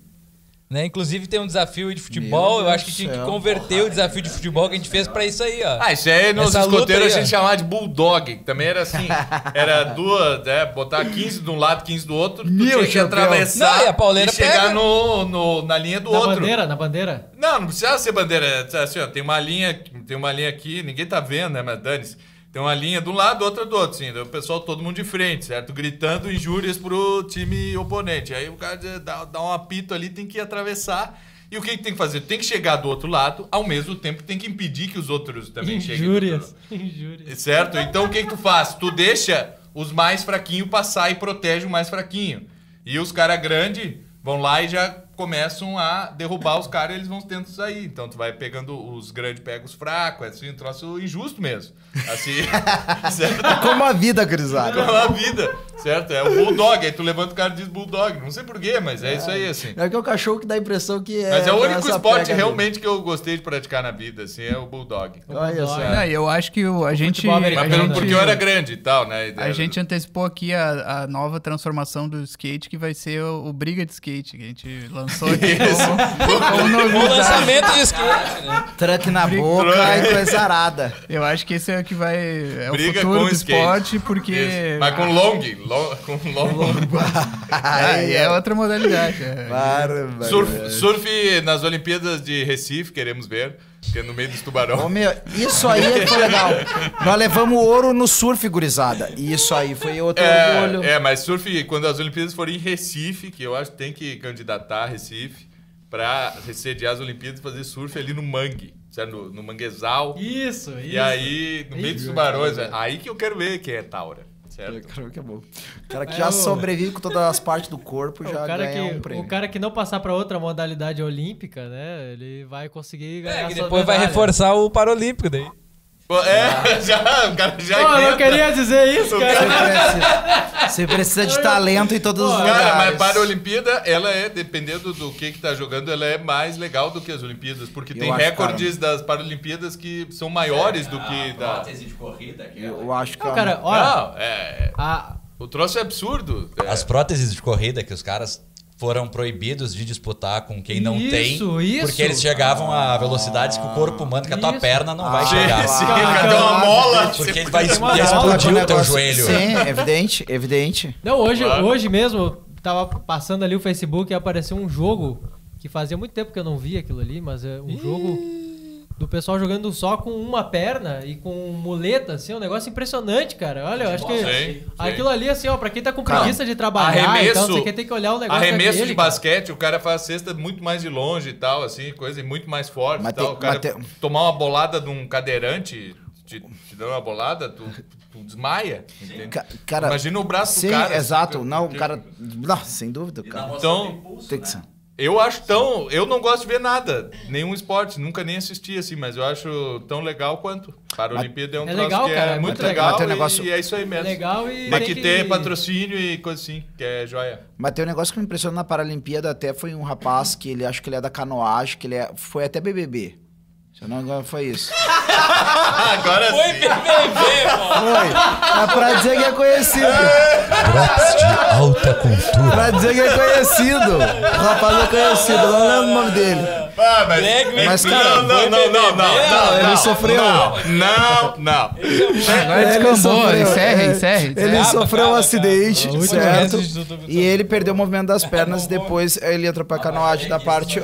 Né? Inclusive tem um desafio de futebol, eu acho que tinha que converter o desafio de futebol que a gente fez para isso aí, ó. Ah, isso aí nos Essa escoteiros aí, a gente chamava de bulldog, que também era assim, era duas, né, botar 15 de um lado, 15 do outro, tu tinha que campeão. atravessar não, e, a e chegar no, no, na linha do na outro. Na bandeira, na bandeira? Não, não precisava ser bandeira, é, assim, ó, tem uma linha, tem uma linha aqui, ninguém tá vendo, né, mas dane-se. Tem uma linha de um lado, outra do outro, sim. O pessoal, todo mundo de frente, certo? Gritando injúrias pro time oponente. Aí o cara dá, dá um apito ali, tem que atravessar. E o que, que, tem que fazer? Tem que chegar do outro lado, ao mesmo tempo tem que impedir que os outros também Injúrias. cheguem. Injúrias. injúrias. Certo? Então o que, que tu faz? Tu deixa os mais fraquinhos passar e protege o mais fraquinho. E os cara grande vão lá e já começam a derrubar os caras e eles vão tentando sair. Então tu vai pegando os grandes, pega os fracos, é assim, um troço injusto mesmo. Assim, certo? É como a vida, Crisada é Como a vida, certo? É o bulldog, aí tu levanta o cara e diz bulldog. Não sei porquê, mas é, é, isso aí, é. assim. É que é o cachorro que dá a impressão que é. Mas é o único esporte realmente que eu gostei de praticar na vida, assim, é o bulldog. Olha só. É. eu acho que a gente. Mas a porque eu era grande e tal, né? A, a gente antecipou aqui a, a, nova transformação do skate, que vai ser o, o briga de skate, que a gente lançou lançou aqui como, lançamento de skate, né? na Briga, boca e coisa arada. Eu acho que esse é o que vai... É Briga o futuro do skate. esporte, porque... Isso. Mas com long, long com long. long. Aí é, é outra modalidade. É. Surf, surf nas Olimpíadas de Recife, queremos ver. Porque é no meio dos tubarões. Ô, meu, isso aí é foi legal. Nós levamos ouro no surf, gurizada. E isso aí foi outro é, orgulho. É, mas surf, quando as Olimpíadas forem em Recife, que eu acho que tem que candidatar Recife, para receber as Olimpíadas fazer surf ali no mangue. No, no, manguezal. Isso, e isso. E aí, no meio dos tubarões. É aí que eu quero ver quem é Taura. Certo. É, que é bom. O cara que é, já o... sobrevive com todas as partes do corpo o já ganha que, um prêmio. O cara que não passar para outra modalidade olímpica, né? Ele vai conseguir é, ganhar. É, depois vai reforçar o Paralímpico daí é, já, o cara já. Pô, eu queria dizer isso, cara. Você precisa, de talento em todos Pô, os lugares. Cara, mas para a Olimpíada, ela é, dependendo do que que tá jogando, ela é mais legal do que as Olimpíadas, porque eu tem recordes das Paralimpíadas que são maiores é, do que a ah, da. prótese de corrida. aqui. É eu acho que. Não, é cara, olha. Não, é. A... O troço é absurdo. As é. próteses de corrida que os caras foram proibidos de disputar com quem não isso, tem. Isso. Porque eles chegavam a ah, velocidades que o corpo humano, que a tua isso. perna não ah, vai chegar. Sim, ah, deu uma mola. Porque ele vai explodir né, o teu joelho. Sim, é evidente, evidente. Não, hoje, claro. hoje mesmo, tava passando ali o Facebook e apareceu um jogo que fazia muito tempo que eu não via aquilo ali, mas é um Ih. jogo do pessoal jogando só com uma perna e com muleta, assim, é um negócio impressionante, cara. Olha, eu acho que sim, aquilo ali, assim, ó, pra quem tá com preguiça de trabalhar, então, arremesso, então você quer ter que olhar o negócio Arremesso é de basquete, cara. o cara faz cesta muito mais de longe e tal, assim, coisa muito mais forte mas e tal. O cara tomar uma bolada de um cadeirante, te, te dando uma bolada, tu, desmaia. Ca cara, Imagina o braço sim, do cara. Sim, exato. Não, o cara... Não, sem dúvida, cara. Então... Tem que né? ser. Eu acho tão. Eu não gosto de ver nada, nenhum esporte, nunca nem assisti assim, mas eu acho tão legal quanto. Paralimpíada é um é legal, que é, é muito legal. legal e, negócio... e, é isso aí mesmo. legal e. Tem que, que ter patrocínio e coisa assim, que é joia. Mas tem um negócio que me impressionou na Paralimpíada até foi um rapaz que ele acho que ele é da canoagem, que ele é, foi até BBB. Senão agora foi isso. agora foi sim. BBB, mano. Foi. É pra dizer que é conhecido. Drops de alta cultura. Pra dizer que é conhecido. O rapaz é conhecido, não lembro o nome dele. Ah, mas, Greg mas cara, não, não, não, não, não, Ele sofreu. Não, não. Ele descambou. Encerre, encerre. Ele sofreu um acidente, certo? E ele perdeu o movimento das pernas e depois ele entrou pra canoagem da parte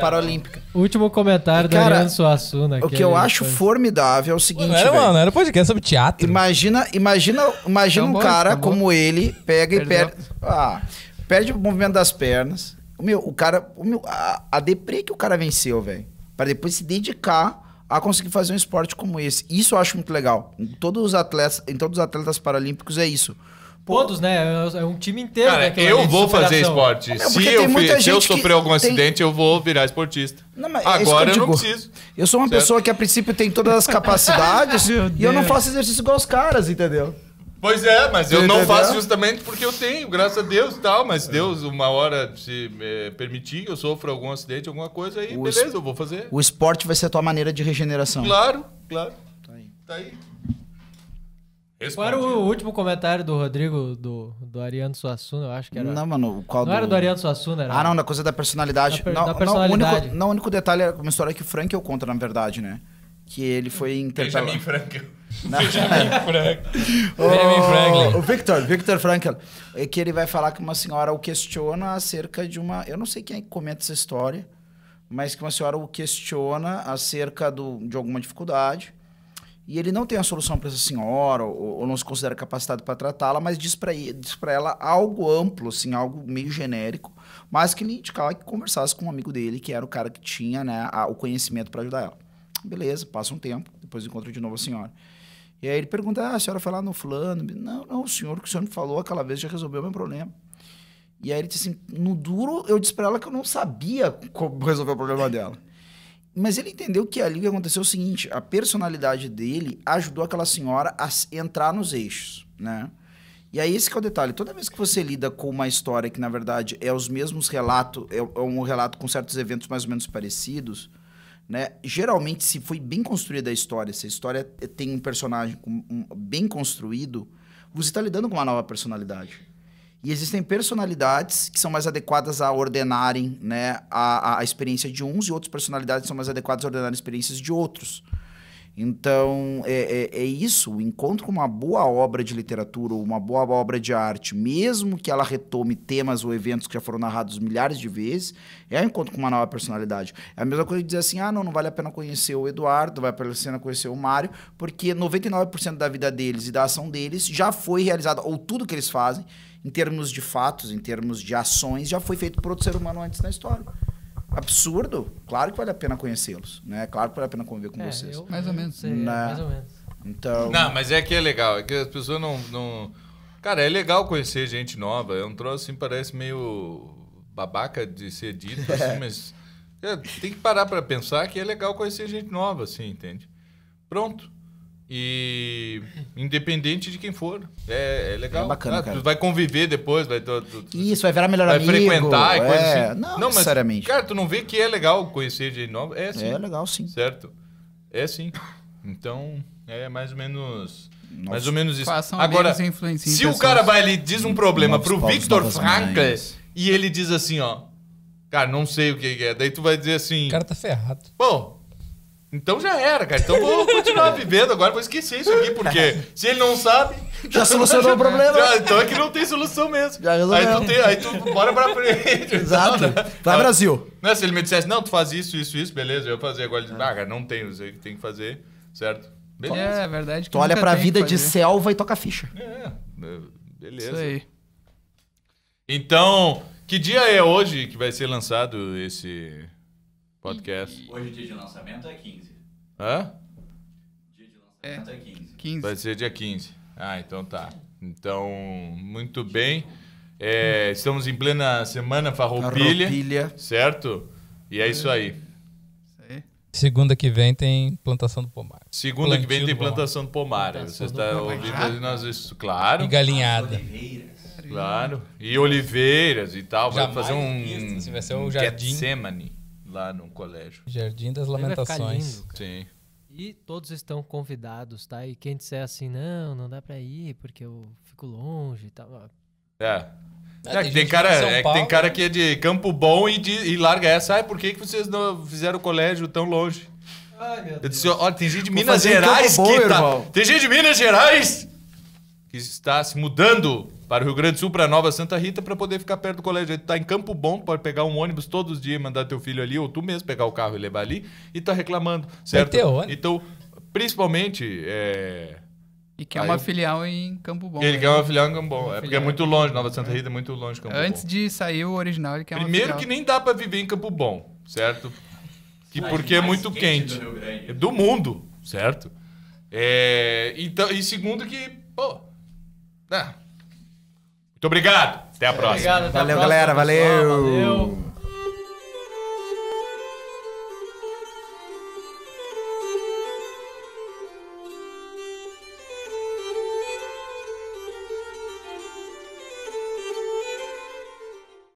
paralímpica. Último comentário do Ariano Suassuna. O que eu acho formidável é o seguinte. Não era, mano, era podcast sobre teatro. Imagina, imagina, imagina um cara como ele pega e perde. Ah perde o movimento das pernas, meu, o cara. O meu, a, a deprê que o cara venceu, velho. Pra depois se dedicar a conseguir fazer um esporte como esse. Isso eu acho muito legal. Em todos os atletas, em todos os atletas paralímpicos é isso. Pô, Todos, né? É, é, é um time inteiro. Cara, né, eu vou fazer esporte. Não, se eu, fi, se eu sofrer algum tem... acidente, eu vou virar esportista. Não, é Agora é eu, eu, não preciso. Eu sou uma certo? pessoa que, a princípio, tem todas as capacidades e eu não faço exercício igual os caras, entendeu? Pois é, mas eu não faço justamente porque eu tenho, graças a Deus e tal. Mas Deus, uma hora, se eh, permitir, eu sofro algum acidente, alguma coisa, aí o beleza, eu vou fazer. O esporte vai ser a tua maneira de regeneração. Claro, claro. Tá aí. Tá aí. Qual era o último comentário do Rodrigo, do, do Ariano Suassuna, eu acho que era. Não, mano, qual Não do... era do Ariano Suassuna, era. Ah, não, da coisa da personalidade. Da per... não, da personalidade. Não, o único, não, o único detalhe é uma história que o Frank eu conto, na verdade, né? Que ele foi interpretado. Benjamin Frank. Benjamin Benjamin Franklin. O Victor, Victor Franklin. É que ele vai falar que uma senhora o questiona acerca de uma. Eu não sei quem é que comenta essa história, mas que uma senhora o questiona acerca do, de alguma dificuldade. E ele não tem a solução para essa senhora, ou, ou, não se considera capacitado para tratá-la, mas diz para ela algo amplo, assim, algo meio genérico, mas que lhe indicava que conversasse com um amigo dele, que era o cara que tinha né, a, o conhecimento para ajudar ela. Beleza, passa um tempo, depois encontra de novo a senhora. E aí ele pergunta, ah, a senhora foi lá no fulano? Não, não, o senhor que o senhor me falou aquela vez já resolveu meu problema. E aí ele disse assim, no duro, eu disse para ela que eu não sabia como resolver o problema dela. Mas ele entendeu que ali aconteceu é o seguinte, a personalidade dele ajudou aquela senhora a entrar nos eixos, né? E aí esse é o detalhe, toda vez que você lida com uma história que na verdade é os mesmos relatos, é, é um relato com certos eventos mais ou menos parecidos, né? Geralmente, se foi bem construída a história, se a história tem um personagem bem construído, você está lidando com uma nova personalidade. E existem personalidades que são mais adequadas a ordenarem né, a, a, experiência de uns, e outras personalidades são mais adequadas a ordenar experiências de outros. Então, é, é, é, isso, o encontro com uma boa obra de literatura ou uma boa obra de arte, mesmo que ela retome temas ou eventos que já foram narrados milhares de vezes, é um encontro com uma nova personalidade. É a mesma coisa de dizer assim, ah, não, não vale a pena conhecer o Eduardo, não vale a pena conhecer o Mário, porque 99% da vida deles e da ação deles já foi realizada, ou tudo que eles fazem, em termos de fatos, em termos de ações, já foi feito por outro ser humano antes na história absurdo, claro que vale a pena conhecê-los, né? Claro que vale a pena conviver com é, vocês. Eu, mais ou menos. né Mais ou menos. Então... Não, mas é que é legal, é que as pessoas não, não... Cara, é legal conhecer gente nova, é um troço assim, parece meio babaca de ser dito, é. assim, mas é, tem que parar para pensar que é legal conhecer gente nova, assim, entende? Pronto. E independente de quem for, é, é legal. É bacana, ah, cara. Tu vai conviver depois, vai. Tu, tu, Isso, vai virar melhor vai amigo. Vai frequentar é... e coisa assim. Não, não necessariamente. Mas, cara, tu não vê que é legal conhecer de novo? É sim. É legal, sim. Certo? É sim. Então, é mais ou menos. Nossa. Mais ou menos isso. Façam Agora, se pessoas. o cara vai ele diz um problema novos pro povos, Victor Frankl e ele diz assim, ó. Cara, não sei o que é. Daí tu vai dizer assim. O cara tá ferrado. Bom, então já era, cara. Então vou continuar vivendo agora, vou esquecer isso aqui, porque se ele não sabe. Já solucionou o problema. Já, então é que não tem solução mesmo. Já resolveu. Aí tu, tem, aí tu bora pra frente. Exato. né? Vai, Brasil. se ele me dissesse, não, tu faz isso, isso, isso, beleza, eu vou fazer. Agora ele diz, ah, cara, não tem, isso tem que fazer, certo? Beleza. É, é verdade. tu olha pra vida de selva e toca ficha. É, é, beleza. Isso aí. Então, que dia é hoje que vai ser lançado esse. Podcast. Hoje o dia de lançamento é 15. Hã? Dia de é, lançamento é, é 15. 15. Vai ser dia 15. Ah, então tá. Então, muito bem. É, estamos em plena semana farroupilha, farroupilha. Certo? E é isso aí. Segunda que vem tem plantação do pomar. Segunda Plantio que vem tem plantação do pomar. Plantação Você está ouvindo ah. ali nós isso, claro. E galinhada. Oliveiras. Claro. E oliveiras e tal. vai fazer um. Isso, vai ser um jardim. Getsemane lá num colégio. Jardim das Lamentações. Lindo, Sim. E todos estão convidados, tá? E quem disser assim, não, não dá pra ir porque eu fico longe e tá, tal. É. é. É, tem cara, Paulo, é que tem cara né? que é de Campo Bom e, de, e larga essa. Ai, por que, que vocês não fizeram o colégio tão longe? Ai, meu Deus. Eu disse, olha, tem gente de Vou Minas Gerais Bom, que tá irmão. tá, Tem gente de Minas Gerais que está se mudando para o Rio Grande do Sul, para Nova Santa Rita, para poder ficar perto do colégio. Aí tu tá em Campo Bom, pode pegar um ônibus todos os dias, mandar teu filho ali, ou tu mesmo pegar o carro e levar ali, e tá reclamando, certo? Então, principalmente. É... E quer Aí uma eu... filial em Campo Bom. Ele né? quer uma filial em Campo Bom. é porque é muito longe, Nova Santa é. Rita é muito longe de Campo Antes Bom. de sair o original, ele quer Primeiro uma filial. que nem dá para viver em Campo Bom, certo? Que porque é muito quente. quente. Do, é do, mundo, certo? É... então, e segundo que, pô, ah, muito obrigado. Até a próxima. Obrigado, até valeu, a próxima, galera. Pessoal, valeu. valeu.